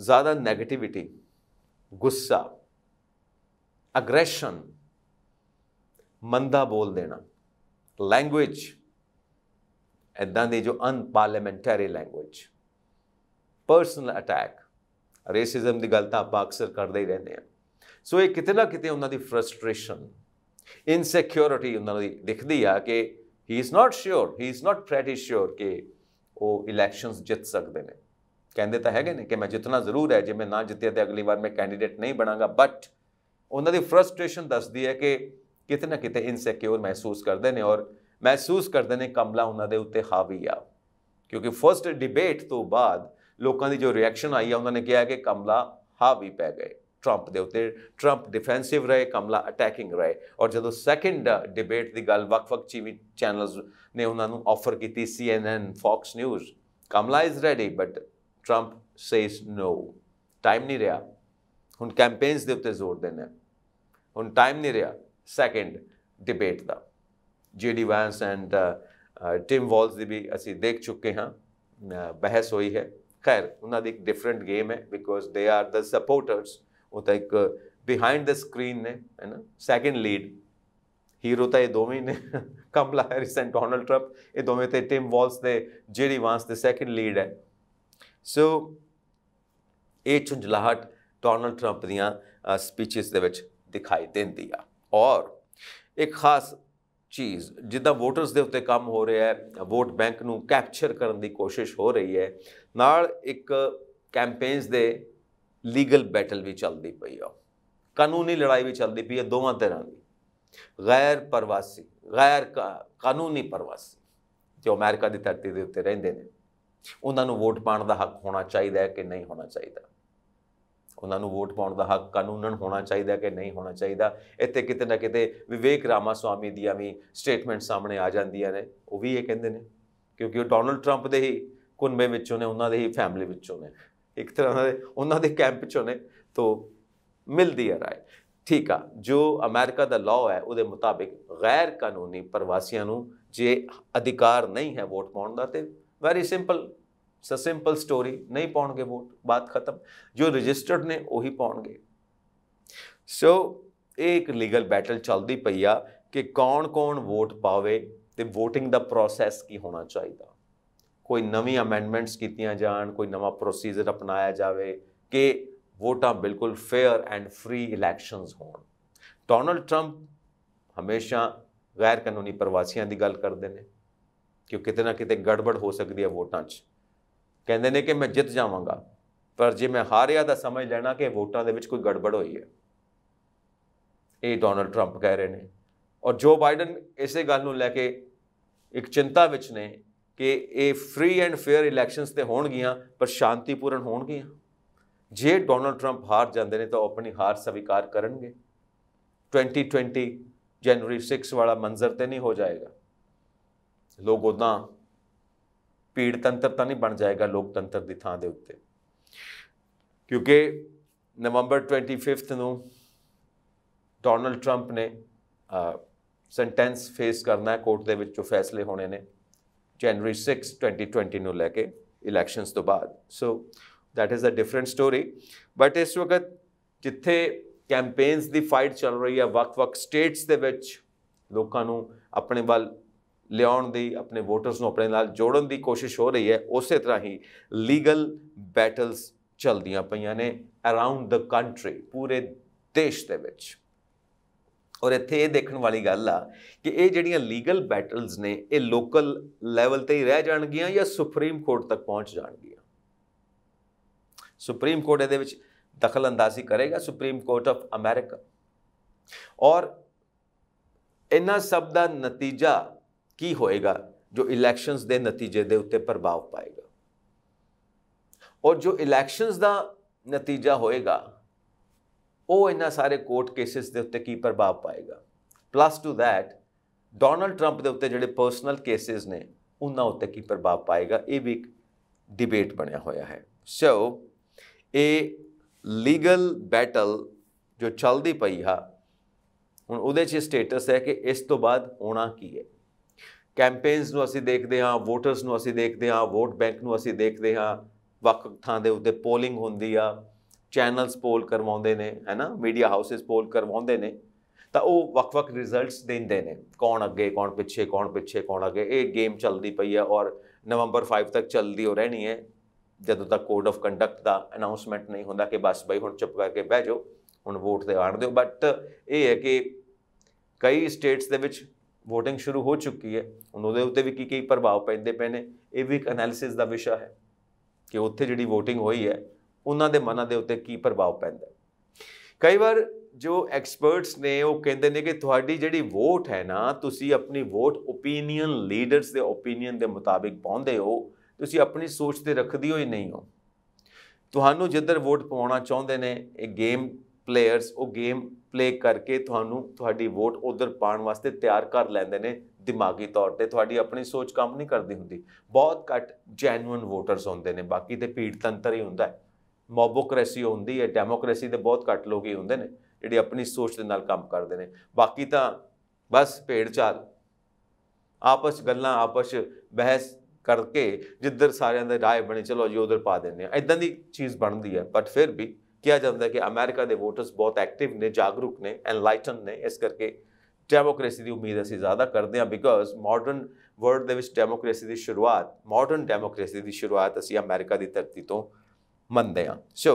ਜ਼ਿਆਦਾ 네ਗੇਟਿਵਿਟੀ ਗੁੱਸਾ ਅਗਰੈਸ਼ਨ ਮੰਦਾ ਬੋਲ ਦੇਣਾ ਲੈਂਗੁਏਜ ਇਦਾਂ ਦੀ ਜੋ unparliamentary language personal attack racism ਦੀ ਗੱਲ ਤਾਂ ਆਪਾਂ ਅਕਸਰ ਕਰਦੇ ਹੀ ਰਹਿੰਦੇ ਆ ਸੋ ਇਹ ਕਿਤੇ ਨਾ ਕਿਤੇ ਉਹਨਾਂ ਦੀ ਫਰਸਟ੍ਰੇਸ਼ਨ ਇਨਸਿਕਿਉਰਿਟੀ ਉਹਨਾਂ ਦੀ ਦਿਖਦੀ ਆ ਕਿ he is not sure he is not pretty sure ਕਿ ਉਹ ਇਲੈਕਸ਼ਨਸ ਜਿੱਤ ਸਕਦੇ ਨੇ ਕਹਿੰਦੇ ਤਾਂ ਹੈਗੇ ਨੇ ਕਿ ਮੈਂ ਜਿੱਤਣਾ ਜ਼ਰੂਰ ਹੈ ਜੇ ਮੈਂ ਨਾ ਜਿੱਤਿਆ ਤੇ ਅਗਲੀ ਵਾਰ ਮੈਂ ਕੈਂਡੀਡੇਟ ਨਹੀਂ ਬਣਾਂਗਾ ਬਟ ਉਹਨਾਂ ਦੀ ਫਰਸਟ੍ਰੇਸ਼ਨ ਦੱਸਦੀ ਹੈ ਕਿ ਕਿਤੇ ਨਾ ਕਿਤੇ ਇਨਸਿਕਿਉਰ ਮਹਿਸੂਸ ਕਰਦੇ ਨੇ ਔਰ ਮਹਿਸੂਸ ਕਰਦੇ ਨੇ ਕਮਲਾ ਉਹਨਾਂ ਦੇ ਉੱਤੇ ਹਾਵੀ ਆ ਕਿਉਂਕਿ ਫਰਸਟ ਡਿਬੇਟ ਤੋਂ ਬਾਅਦ ਲੋਕਾਂ ਦੀ ਜੋ ਰਿਐਕਸ਼ਨ ਆਈ ਆ ਉਹਨਾਂ ਨੇ ਕਿਹਾ ਕਿ ਕਮਲਾ ਹਾਵੀ ਪੈ ਗਏ ਟਰੰਪ ਦੇ ਉੱਤੇ ਟਰੰਪ ਡਿਫੈਂਸਿਵ ਰਹੇ ਕਮਲਾ ਅਟੈਕਿੰਗ ਰਹੇ ਔਰ ਜਦੋਂ ਸੈਕੰਡ ਡਿਬੇਟ ਦੀ ਗੱਲ ਵਕਫਕ ਵੱਖ ਟੀਵੀ ਚੈਨਲਸ ਨੇ ਉਹਨਾਂ ਨੂੰ ਆਫਰ ਕੀਤੀ an Fox News Kamala is ready but Trump says no time ਨਹੀਂ ਰਿਹਾ ਹੁਣ ਕੈਂਪੇਨਸ ਦੇ ਉੱਤੇ ਜ਼ੋਰ ਦੇਣਾ ਹੁਣ ਟਾਈਮ ਨਹੀਂ ਰਿਹਾ ਸੈਕੰਡ ਡਿਬੇਟ ਦਾ JD Vance and Tim Walz ਦੀ ਵੀ ਅਸੀਂ ਦੇਖ ਚੁੱਕੇ ਹਾਂ ਬਹਿਸ ਹੋਈ ਹੈ ਖੈਰ ਉਹਨਾਂ ਦੀ ਇੱਕ ਡਿਫਰੈਂਟ ਗੇਮ ਹੈ because they are the supporters ਉਹ ਤਾਂ ਇੱਕ ਬਿਹਾਈਂਡ ਦ ਸਕਰੀਨ ਨੇ ਹੈ ਨਾ ਸੈਕੰਡ ਲੀਡ ਹੀਰੋ ਤਾਂ ਇਹ ਦੋਵੇਂ ਨੇ Kamala Harris and Donald Trump ਇਹ ਦੋਵੇਂ ਤੇ ਟਿਮ ਵਾਲਸ ਦੇ ਜਿਹੜੀ ਵਾਂਸ ਦੇ ਸੈਕੰਡ ਲੀਡ ਹੈ ਸੋ ਇਹ ਚੁੰਝਲਾਹਟ ਡੋਨਲਡ ਟਰੰਪ ਦੀਆਂ ਸਪੀਚਸ ਦੇ ਵਿੱਚ ਦਿਖਾਈ ਦਿੰਦੀ ਆ ਔਰ ਇੱਕ ਖਾਸ ਚੀਜ਼ ਜਿੱਦਾਂ ਵੋਟਰਸ ਦੇ ਉੱਤੇ ਕੰਮ ਹੋ ਰਿਹਾ ਹੈ ਵੋਟ ਬੈਂਕ ਨੂੰ ਕੈਪਚਰ ਕਰਨ ਦੀ ਕੋਸ਼ਿਸ਼ ਹੋ ਰਹੀ ਹੈ ਨਾਲ ਇੱਕ ਕੈਂਪੇਨਸ ਦੇ ਲੀਗਲ ਬੈਟਲ ਵੀ ਚੱਲਦੀ ਪਈ ਆ ਕਾਨੂੰਨੀ ਲੜਾਈ ਵੀ ਚੱਲਦੀ ਪਈ ਆ ਦੋਵਾਂ ਤਰ੍ਹਾਂ ਦੀ ਗੈਰ ਪਰਵਾਸੀ ਗੈਰ ਕਾਨੂੰਨੀ ਪਰਵਾਸੀ ਜੋ ਅਮਰੀਕਾ ਦੀ ਧਰਤੀ ਦੇ ਉੱਤੇ ਰਹਿੰਦੇ ਨੇ ਉਹਨਾਂ ਨੂੰ ਵੋਟ ਪਾਉਣ ਦਾ ਹੱਕ ਹੋਣਾ ਚਾਹੀਦਾ ਹੈ ਕਿ ਨਹੀਂ ਹੋਣਾ ਚਾਹੀਦਾ ਉਹਨਾਂ ਨੂੰ ਵੋਟ ਪਾਉਣ ਦਾ ਹੱਕ ਕਾਨੂੰਨਨ ਹੋਣਾ ਚਾਹੀਦਾ ਕਿ ਨਹੀਂ ਹੋਣਾ ਚਾਹੀਦਾ ਇੱਥੇ ਕਿਤੇ ਨਾ ਕਿਤੇ ਵਿਵੇਕ ਰਾਮਾ ਸਵਾਮੀ ਦੀਆਂ ਵੀ ਸਟੇਟਮੈਂਟ ਸਾਹਮਣੇ ਆ ਜਾਂਦੀਆਂ ਨੇ ਉਹ ਵੀ ਇਹ ਕਹਿੰਦੇ ਨੇ ਕਿਉਂਕਿ ਉਹ ਡੋਨਲਡ ਟਰੰਪ ਦੇ ਹੀ ਕੁਨਬੇ ਵਿੱਚੋਂ ਨੇ ਉਹਨਾਂ ਦੇ ਹੀ ਫੈਮਿਲੀ ਵਿੱਚੋਂ ਨੇ ਇੱਕ ਤਰ੍ਹਾਂ ਦੇ ਉਹਨਾਂ ਦੇ ਕੈਂਪ ਚੋਂ ਨੇ ਤੋਂ ਮਿਲਦੀ ਹੈ ਰਾਏ ਠੀਕ ਆ ਜੋ ਅਮਰੀਕਾ ਦਾ ਲਾਅ ਹੈ ਉਹਦੇ ਮੁਤਾਬਿਕ ਗੈਰ ਕਾਨੂੰਨੀ ਪ੍ਰਵਾਸੀਆਂ ਨੂੰ ਜੇ ਅਧਿਕਾਰ ਨਹੀਂ ਹੈ ਵੋਟ ਪਾਉਣ ਦਾ ਤੇ very simple s simple story ਨਹੀਂ ਪਾਉਣਗੇ ਵੋਟ ਬਾਤ ਖਤਮ ਜੋ ਰਜਿਸਟਰਡ ਨੇ ਉਹੀ ਪਾਉਣਗੇ ਸੋ ਇੱਕ ਲੀਗਲ ਬੈਟਲ ਚੱਲਦੀ ਪਈ ਆ ਕਿ ਕੌਣ-ਕੌਣ ਵੋਟ ਪਾਵੇ ਤੇ VOTING ਦਾ ਪ੍ਰੋਸੈਸ ਕੀ ਹੋਣਾ ਚਾਹੀਦਾ ਕੋਈ ਨਵੀਂ ਅਮੈਂਡਮੈਂਟਸ ਕੀਤੀਆਂ ਜਾਣ ਕੋਈ ਨਵਾਂ ਪ੍ਰੋਸੀਜਰ ਅਪਣਾਇਆ ਜਾਵੇ ਕਿ ਵੋਟਾਂ ਬਿਲਕੁਲ ਫੇਅਰ ਐਂਡ ਫ੍ਰੀ ਇਲੈਕਸ਼ਨਸ ਹੋਣ ਡੋਨਲਡ 트ੰਪ ਹਮੇਸ਼ਾ ਗੈਰ ਕਾਨੂੰਨੀ ਪ੍ਰਵਾਸੀਆਂ ਦੀ ਗੱਲ ਕਰਦੇ ਨੇ ਕਿ ਕਿਤੇ ਨਾ ਕਿਤੇ ਗੜਬੜ ਹੋ ਸਕਦੀ ਹੈ ਵੋਟਾਂ 'ਚ ਕਹਿੰਦੇ ਨੇ ਕਿ ਮੈਂ ਜਿੱਤ ਜਾਵਾਂਗਾ ਪਰ ਜੇ ਮੈਂ ਹਾਰਿਆ ਤਾਂ ਸਮਝ ਲੈਣਾ ਕਿ ਵੋਟਾਂ ਦੇ ਵਿੱਚ ਕੋਈ ਗੜਬੜ ਹੋਈ ਹੈ ਇਹ ਡੋਨਲਡ 트ੰਪ ਕਹਿ ਰਹੇ ਨੇ ਔਰ ਜੋ ਬਾਈਡਨ ਇਸੇ ਗੱਲ ਨੂੰ ਲੈ ਕੇ ਇੱਕ ਚਿੰਤਾ ਵਿੱਚ ਨੇ ਕਿ ਇਹ ਫ੍ਰੀ ਐਂਡ ਫੇਅਰ ਇਲੈਕਸ਼ਨਸ ਤੇ ਹੋਣਗੀਆਂ ਪਰ ਸ਼ਾਂਤੀਪੂਰਨ ਹੋਣਗੀਆਂ ਜੇ ਡੋਨਲਡ 트ੰਪ ਹਾਰ ਜਾਂਦੇ ਨੇ ਤਾਂ ਆਪਣੀ ਹਾਰ ਸਵੀਕਾਰ ਕਰਨਗੇ 2020 ਜਨਵਰੀ 6 ਵਾਲਾ ਮੰਜ਼ਰ ਤੇ ਨਹੀਂ ਹੋ ਜਾਏਗਾ ਲੋਕ ਉਦਾਂ ਪੀੜਤੰਤਰ ਤਾਂ ਨਹੀਂ ਬਣ ਜਾਏਗਾ ਲੋਕਤੰਤਰ ਦੀ ਥਾਂ ਦੇ ਉੱਤੇ ਕਿਉਂਕਿ ਨਵੰਬਰ 25 ਨੂੰ ਡੋਨਲਡ 트ੰਪ ਨੇ ਸੈਂਟੈਂਸ ਫੇਸ ਕਰਨਾ ਹੈ ਕੋਰਟ ਦੇ ਵਿੱਚ ਜੋ ਫੈਸਲੇ ਹੋਣੇ ਨੇ ਜਨਵਰੀ 6 2020 ਨੂੰ ਲੈ ਕੇ ਇਲੈਕਸ਼ਨਸ ਤੋਂ ਬਾਅਦ so that is a different story but ਇਸ ਵਕਤ ਜਿੱਥੇ ਕੈਂਪੇਨਸ ਦੀ ਫਾਈਟ ਚੱਲ ਰਹੀ ਹੈ ਵੱਖ-ਵੱਖ ਸਟੇਟਸ ਦੇ ਵਿੱਚ ਲੋਕਾਂ ਨੂੰ ਆਪਣੇ ਵੱਲ ਲਿਆਉਣ ਦੀ ਆਪਣੇ ਵੋਟਰਸ ਨੂੰ ਆਪਣੇ ਨਾਲ ਜੋੜਨ ਦੀ ਕੋਸ਼ਿਸ਼ ਹੋ ਰਹੀ ਹੈ ਉਸੇ ਤਰ੍ਹਾਂ ਹੀ ਲੀਗਲ ਬੈਟਲਸ ਚੱਲਦੀਆਂ ਪਈਆਂ ਨੇ ਅਰਾਊਂਡ ਦ ਕੰਟਰੀ ਪੂਰੇ ਦੇਸ਼ ਦੇ ਵਿੱਚ ਔਰ ਇੱਥੇ ਇਹ ਦੇਖਣ ਵਾਲੀ ਗੱਲ ਆ ਕਿ ਇਹ ਜਿਹੜੀਆਂ ਲੀਗਲ ਬੈਟਲਸ ਨੇ ਇਹ ਲੋਕਲ ਲੈਵਲ ਤੇ ਹੀ ਰਹਿ ਜਾਣਗੀਆਂ ਜਾਂ ਸੁਪਰੀਮ ਕੋਰਟ ਤੱਕ ਪਹੁੰਚ ਜਾਣਗੀਆਂ ਸੁਪਰੀਮ ਕੋਰਟ ਇਹਦੇ ਵਿੱਚ ਦਖਲ ਅੰਦਾਜ਼ੀ ਕਰੇਗਾ ਸੁਪਰੀਮ ਕੋਰਟ ਆਫ ਅਮਰੀਕਾ ਔਰ ਇਹਨਾਂ ਸਭ ਦਾ ਨਤੀਜਾ ਕੀ ਹੋਏਗਾ ਜੋ ਇਲੈਕਸ਼ਨਸ ਦੇ ਨਤੀਜੇ ਦੇ ਉੱਤੇ ਪ੍ਰਭਾਵ ਪਾਏਗਾ ਔਰ ਜੋ ਇਲੈਕਸ਼ਨਸ ਦਾ ਨਤੀਜਾ ਹੋਏਗਾ ਉਹ ਇਹਨਾਂ ਸਾਰੇ ਕੋਰਟ ਕੇਸਿਸ ਦੇ ਉੱਤੇ ਕੀ ਪ੍ਰਭਾਵ ਪਾਏਗਾ plus to that Donald Trump ਦੇ ਉੱਤੇ ਜਿਹੜੇ ਪਰਸਨਲ ਕੇਸਿਸ ਨੇ ਉਹਨਾਂ ਉੱਤੇ ਕੀ ਪ੍ਰਭਾਵ ਪਾਏਗਾ ਇਹ ਵੀ ਇੱਕ ਡਿਬੇਟ ਬਣਿਆ ਹੋਇਆ ਹੈ ਸੋ ਇਹ ਲੀਗਲ ਬੈਟਲ ਜੋ ਚੱਲਦੀ ਪਈ ਆ ਹੁਣ ਉਹਦੇ 'ਚ ਸਟੇਟਸ ਹੈ ਕਿ ਇਸ ਤੋਂ ਬਾਅਦ ਹੋਣਾ ਕੀ ਹੈ ਕੈਂਪੇਨਸ ਨੂੰ ਅਸੀਂ ਦੇਖਦੇ ਹਾਂ ਵੋਟਰਸ ਨੂੰ ਅਸੀਂ ਦੇਖਦੇ ਹਾਂ ਵੋਟ ਬੈਂਕ ਨੂੰ ਅਸੀਂ ਦੇਖਦੇ ਹਾਂ ਵੱਖ ਥਾਂ ਦੇ ਉੱਤੇ ਪੋਲਿੰਗ ਹੁੰਦੀ ਆ ਚੈਨਲਸ ਪੋਲ ਕਰਵਾਉਂਦੇ ਨੇ ਹੈਨਾ মিডিਆ ਹਾਊਸਸ ਪੋਲ ਕਰਵਾਉਂਦੇ ਨੇ ਤਾਂ ਉਹ ਵੱਖ-ਵੱਖ ਰਿਜ਼ਲਟਸ ਦਿੰਦੇ ਨੇ ਕੌਣ ਅੱਗੇ ਕੌਣ ਪਿੱਛੇ ਕੌਣ ਪਿੱਛੇ ਕੌਣ ਅੱਗੇ ਇਹ ਗੇਮ ਚੱਲਦੀ ਪਈ ਹੈ ਔਰ ਨਵੰਬਰ 5 ਤੱਕ ਚੱਲਦੀ ਹੋ ਰਹਿਣੀ ਹੈ ਜਦੋਂ ਤੱਕ ਕੋਡ ਆਫ ਕੰਡਕਟ ਦਾ ਅਨਾਉਂਸਮੈਂਟ ਨਹੀਂ ਹੁੰਦਾ ਕਿ ਬਸ ਬਈ ਹੁਣ ਚੁੱਪ ਕਰਕੇ ਬਹਿ ਜਾਓ ਹੁਣ ਵੋਟ ਤੇ ਆਣ ਦਿਓ ਬਟ ਇਹ ਹੈ ਕਿ ਕਈ ਸਟੇਟਸ ਦੇ ਵਿੱਚ VOTING ਸ਼ੁਰੂ ਹੋ ਚੁੱਕੀ ਹੈ ਹੁਣ ਉਹਦੇ ਉੱਤੇ ਵੀ ਕੀ ਕੀ ਪ੍ਰਭਾਵ ਪੈਂਦੇ ਪੈਨੇ ਇਹ ਵੀ ਇੱਕ ਐਨਾਲਿਸਿਸ ਦਾ ਵਿਸ਼ਾ ਹੈ ਕਿ ਉੱਥੇ ਜਿਹੜੀ VOTING ਹੋਈ ਹੈ ਉਹਨਾਂ ਦੇ ਮਨਾਂ ਦੇ ਉੱਤੇ ਕੀ ਪ੍ਰਭਾਵ ਪੈਂਦਾ ਕਈ ਵਾਰ ਜੋ ਐਕਸਪਰਟਸ ਨੇ ਉਹ ਕਹਿੰਦੇ ਨੇ ਕਿ ਤੁਹਾਡੀ ਜਿਹੜੀ ਵੋਟ ਹੈ ਨਾ ਤੁਸੀਂ ਆਪਣੀ ਵੋਟ ਓਪੀਨੀਅਨ ਲੀਡਰਸ ਦੇ ਓਪੀਨੀਅਨ ਦੇ ਮੁਤਾਬਿਕ ਪਾਉਂਦੇ ਹੋ ਤੁਸੀਂ ਆਪਣੀ ਸੋਚ ਤੇ ਰੱਖਦੇ ਹੋ ਹੀ ਨਹੀਂ ਹੋ ਤੁਹਾਨੂੰ ਜਿੱਧਰ ਵੋਟ ਪਾਉਣਾ ਚਾਹੁੰਦੇ ਨੇ ਇਹ ਗੇਮ ਪਲੇਅਰਸ ਉਹ ਗੇਮ ਪਲੇ ਕਰਕੇ ਤੁਹਾਨੂੰ ਤੁਹਾਡੀ ਵੋਟ ਉਧਰ ਪਾਉਣ ਵਾਸਤੇ ਤਿਆਰ ਕਰ ਲੈਂਦੇ ਨੇ ਦਿਮਾਗੀ ਤੌਰ ਤੇ ਤੁਹਾਡੀ ਆਪਣੀ ਸੋਚ ਕੰਮ ਨਹੀਂ ਕਰਦੀ ਹੁੰਦੀ ਬਹੁਤ ਘੱਟ ਜੈਨੂਇਨ ਵੋਟਰਸ ਹੁੰਦੇ ਨੇ ਬਾਕੀ ਤੇ ਪੀੜ ਤੰਤਰ ਹੀ ਹੁੰਦਾ ਹੈ ਮੋਬੋਕਰੇਸੀ ਹੁੰਦੀ ਹੈ ਡੈਮੋਕਰੇਸੀ ਦੇ ਬਹੁਤ ਘੱਟ ਲੋਕ ਹੀ ਹੁੰਦੇ ਨੇ ਜਿਹੜੇ ਆਪਣੀ ਸੋਚ ਦੇ ਨਾਲ ਕੰਮ ਕਰਦੇ ਨੇ ਬਾਕੀ ਤਾਂ ਬਸ ਭੇੜ ਚਾਲ ਆਪਸ ਗੱਲਾਂ ਆਪਸ ਬਹਿਸ ਕਰਕੇ ਜਿੱਧਰ ਸਾਰਿਆਂ ਦੇ ਰਾਏ ਬਣੇ ਚਲੋ ਜੀ ਉਧਰ ਪਾ ਦਿੰਦੇ ਆ ਇਦਾਂ ਦੀ ਚੀਜ਼ ਬਣਦੀ ਹੈ ਬਟ ਫਿਰ ਵੀ ਕਿਹਾ ਜਾਂਦਾ ਕਿ ਅਮਰੀਕਾ ਦੇ ਵੋਟਰਸ ਬਹੁਤ ਐਕਟਿਵ ਨੇ ਜਾਗਰੂਕ ਨੇ ਐਨਲਾਈਟਨ ਨੇ ਇਸ ਕਰਕੇ ਡੈਮੋਕਰੇਸੀ ਦੀ ਉਮੀਦ ਅਸੀਂ ਜ਼ਿਆਦਾ ਕਰਦੇ ਆ ਬਿਕਾਜ਼ ਮਾਡਰਨ ਵਰਲਡ ਦੇ ਵਿੱਚ ਡੈਮੋਕਰੇਸੀ ਦੀ ਸ਼ੁਰੂਆਤ ਮਾਡਰਨ ਡੈਮੋਕਰੇਸੀ ਦੀ ਸ਼ੁਰੂਆਤ ਅਸੀਂ ਅਮਰੀਕਾ ਦੀ ਧਰਤੀ ਤੋਂ ਮੰਨਦੇ ਆ ਸੋ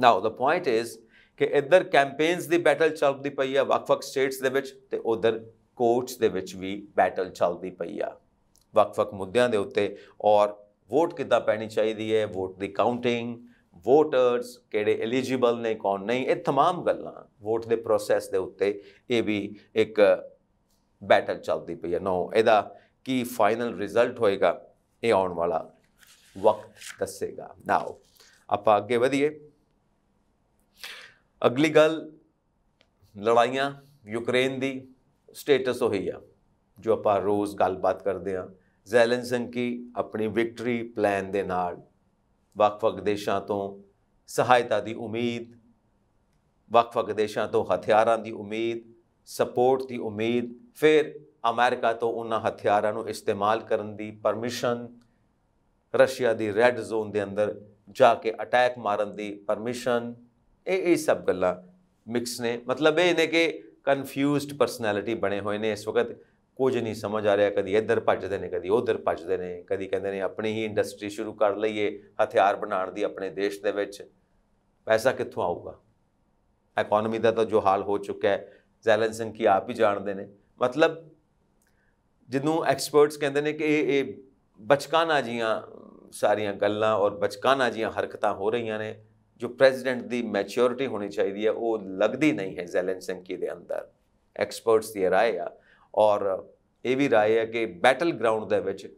ਨਾਓ ਦਾ ਪੁਆਇੰਟ ਇਜ਼ ਕਿ ਇੱਧਰ ਕੈਂਪੇਨਸ ਦੀ ਬੈਟਲ ਚੱਲਦੀ ਪਈ ਆ ਵੱਖ-ਵੱਖ ਸਟੇਟਸ ਦੇ ਵਿੱਚ ਤੇ ਉਧਰ ਕੋਰਟਸ ਦੇ ਵਿੱਚ ਵੀ ਬੈਟਲ ਚੱਲਦੀ ਪਈ ਆ ਵੱਖ-ਵੱਖ ਮੁੱਦਿਆਂ ਦੇ ਉੱਤੇ ਔਰ ਵੋਟ ਕਿੱਦਾਂ ਪੈਣੀ ਚਾਹੀਦੀ ਹੈ ਵੋਟ ਦੀ ਕਾਊਂਟਿੰਗ ਵੋਟਰਸ ਕਿਹੜੇ ਐਲੀਜੀਬਲ ਨੇ ਕੌਣ ਨਹੀਂ ਇਹ तमाम ਗੱਲਾਂ ਵੋਟ ਦੇ ਪ੍ਰੋਸੈਸ ਦੇ ਉੱਤੇ ਇਹ ਵੀ ਇੱਕ ਬੈਟਲ ਚੱਲਦੀ ਪਈ ਆ ਨੋ ਇਹਦਾ ਕੀ ਫਾਈਨਲ ਰਿਜ਼ਲਟ ਹੋਏਗਾ ਇਹ ਆਉਣ ਵਾਲਾ ਵਕਤ ਦੱਸੇਗਾ ਨਾਓ ਆਪਾਂ ਅੱਗੇ ਵਧੀਏ ਅਗਲੀ ਗੱਲ ਲੜਾਈਆਂ ਯੂਕਰੇਨ ਦੀ ਸਟੇਟਸ ਹੋਈ ਆ ਜੋ ਆਪਾਂ ਰੋਜ਼ ਗੱਲਬਾਤ ਕਰਦੇ ਆ ਜ਼ੈਲੈਂਸਕੀ ਆਪਣੀ ਵਿਕਟਰੀ ਪਲਾਨ ਦੇ ਨਾਲ ਵੱਖ-ਵੱਖ ਦੇਸ਼ਾਂ ਤੋਂ ਸਹਾਇਤਾ ਦੀ ਉਮੀਦ ਵੱਖ-ਵੱਖ ਦੇਸ਼ਾਂ ਤੋਂ ਹਥਿਆਰਾਂ ਦੀ ਉਮੀਦ ਸਪੋਰਟ ਦੀ ਉਮੀਦ ਫਿਰ ਅਮਰੀਕਾ ਤੋਂ ਉਹਨਾਂ ਹਥਿਆਰਾਂ ਨੂੰ ਇਸਤੇਮਾਲ ਕਰਨ ਦੀ ਪਰਮਿਸ਼ਨ ਰਸ਼ੀਆ ਦੀ ਰੈੱਡ ਜ਼ੋਨ ਦੇ ਅੰਦਰ ਜਾ ਕੇ ਅਟੈਕ ਮਾਰਨ ਦੀ ਪਰਮਿਸ਼ਨ ਇਹ ਇਹ ਸਭ ਗੱਲਾਂ ਮਿਕਸ ਨੇ ਮਤਲਬ ਇਹ ਨੇ ਕਿ ਕਨਫਿਊਜ਼ਡ ਪਰਸਨੈਲਿਟੀ ਬਣੇ ਹੋਏ ਨੇ ਇਸ ਵਕਤ ਕੁਝ ਨਹੀਂ ਸਮਝ ਆ ਰਿਹਾ ਕਦੀ ਇੱਧਰ ਭੱਜਦੇ ਨੇ ਕਦੀ ਉਧਰ ਭੱਜਦੇ ਨੇ ਕਦੀ ਕਹਿੰਦੇ ਨੇ ਆਪਣੀ ਹੀ ਇੰਡਸਟਰੀ ਸ਼ੁਰੂ ਕਰ ਲਈਏ ਹਥਿਆਰ ਬਣਾਉਣ ਦੀ ਆਪਣੇ ਦੇਸ਼ ਦੇ ਵਿੱਚ ਪੈਸਾ ਕਿੱਥੋਂ ਆਊਗਾ ਇਕਨੋਮੀ ਦਾ ਤਾਂ ਜੋ ਹਾਲ ਹੋ ਚੁੱਕਾ ਹੈ ਜ਼ੈਲਨਸਨ ਕੀ ਆਪ ਹੀ ਜਾਣਦੇ ਨੇ ਮਤਲਬ ਜਿਹਨੂੰ ਐਕਸਪਰਟਸ ਕਹਿੰਦੇ ਨੇ ਕਿ ਇਹ ਬਚਕਾਨਾ ਜੀਆਂ ਸਾਰੀਆਂ ਗੱਲਾਂ ਔਰ ਬਚਕਾਨਾ ਜੀਆਂ ਹਰਕਤਾਂ ਹੋ ਰਹੀਆਂ ਨੇ ਜੋ ਪ੍ਰੈਜ਼ੀਡੈਂਟ ਦੀ ਮੈਚਿਓਰਿਟੀ ਹੋਣੀ ਚਾਹੀਦੀ ਹੈ ਉਹ ਲੱਗਦੀ ਨਹੀਂ ਹੈ ਜ਼ੈਲੈਂਸਕੀ ਦੇ ਅੰਦਰ ਐਕਸਪਰਟਸ ਦੀ رائے ਆ ਔਰ ਇਹ ਵੀ رائے ਹੈ ਕਿ ਬੈਟਲ ਗਰਾਊਂਡ ਦੇ ਵਿੱਚ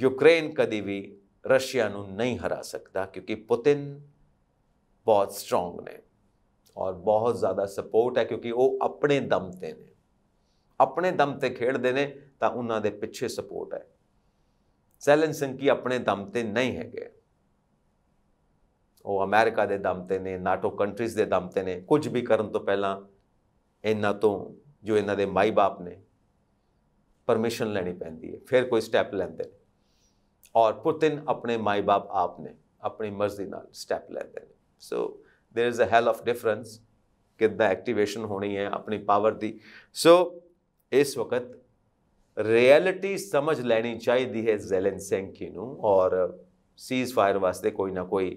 ਯੂਕਰੇਨ ਕਦੀ ਵੀ ਰਸ਼ੀਆ ਨੂੰ ਨਹੀਂ ਹਰਾ ਸਕਦਾ ਕਿਉਂਕਿ ਪੁਤਿਨ ਬਹੁਤ ਸਟਰੋਂਗ ਨੇ ਔਰ ਬਹੁਤ ਜ਼ਿਆਦਾ ਸਪੋਰਟ ਹੈ ਕਿਉਂਕਿ ਉਹ ਆਪਣੇ ਦਮ ਤੇ ਨੇ ਆਪਣੇ ਦਮ ਤੇ ਖੇਡਦੇ ਨੇ ਤਾਂ ਉਹਨਾਂ ਦੇ ਪਿੱਛੇ ਸਪੋਰਟ ਹੈ ਸੈਲਨ ਸੰਕੀ ਆਪਣੇ ਦਮ ਤੇ ਨਹੀਂ ਹੈਗੇ ਉਹ ਅਮਰੀਕਾ ਦੇ ਦਮ ਤੇ ਨੇ ਨਾਟੋ ਕੰਟਰੀਜ਼ ਦੇ ਦਮ ਤੇ ਨੇ ਕੁਝ ਵੀ ਕਰਨ ਤੋਂ ਪਹਿਲਾਂ ਇਹਨਾਂ ਤੋਂ ਜੋ ਇਹਨਾਂ ਦੇ ਮਾਈ-ਬਾਪ ਨੇ ਪਰਮਿਸ਼ਨ ਲੈਣੀ ਪੈਂਦੀ ਹੈ ਫਿਰ ਕੋਈ ਸਟੈਪ ਲੈਂਦੇ ਨੇ ਔਰ ਪੁਤਿਨ ਆਪਣੇ ਮਾਈ-ਬਾਪ ਆਪ ਨੇ ਆਪਣੀ ਮਰਜ਼ੀ ਨਾਲ ਸਟੈਪ ਲੈਂਦੇ ਨੇ so there is a hell of difference ਕਿੱਦਾਂ ਐਕਟੀਵੇਸ਼ਨ ਹੋਣੀ ਹੈ ਆਪਣੀ ਪਾਵਰ ਦੀ ਸੋ ਇਸ ਵਕਤ ਰਿਐਲਿਟੀ ਸਮਝ ਲੈਣੀ ਚਾਹੀਦੀ ਹੈ ਜ਼ੈਲਨਸੈਂਕੀ ਨੂੰ ਔਰ ਸੀਜ਼ ਫਾਇਰ ਵਾਸਤੇ ਕੋਈ ਨਾ ਕੋਈ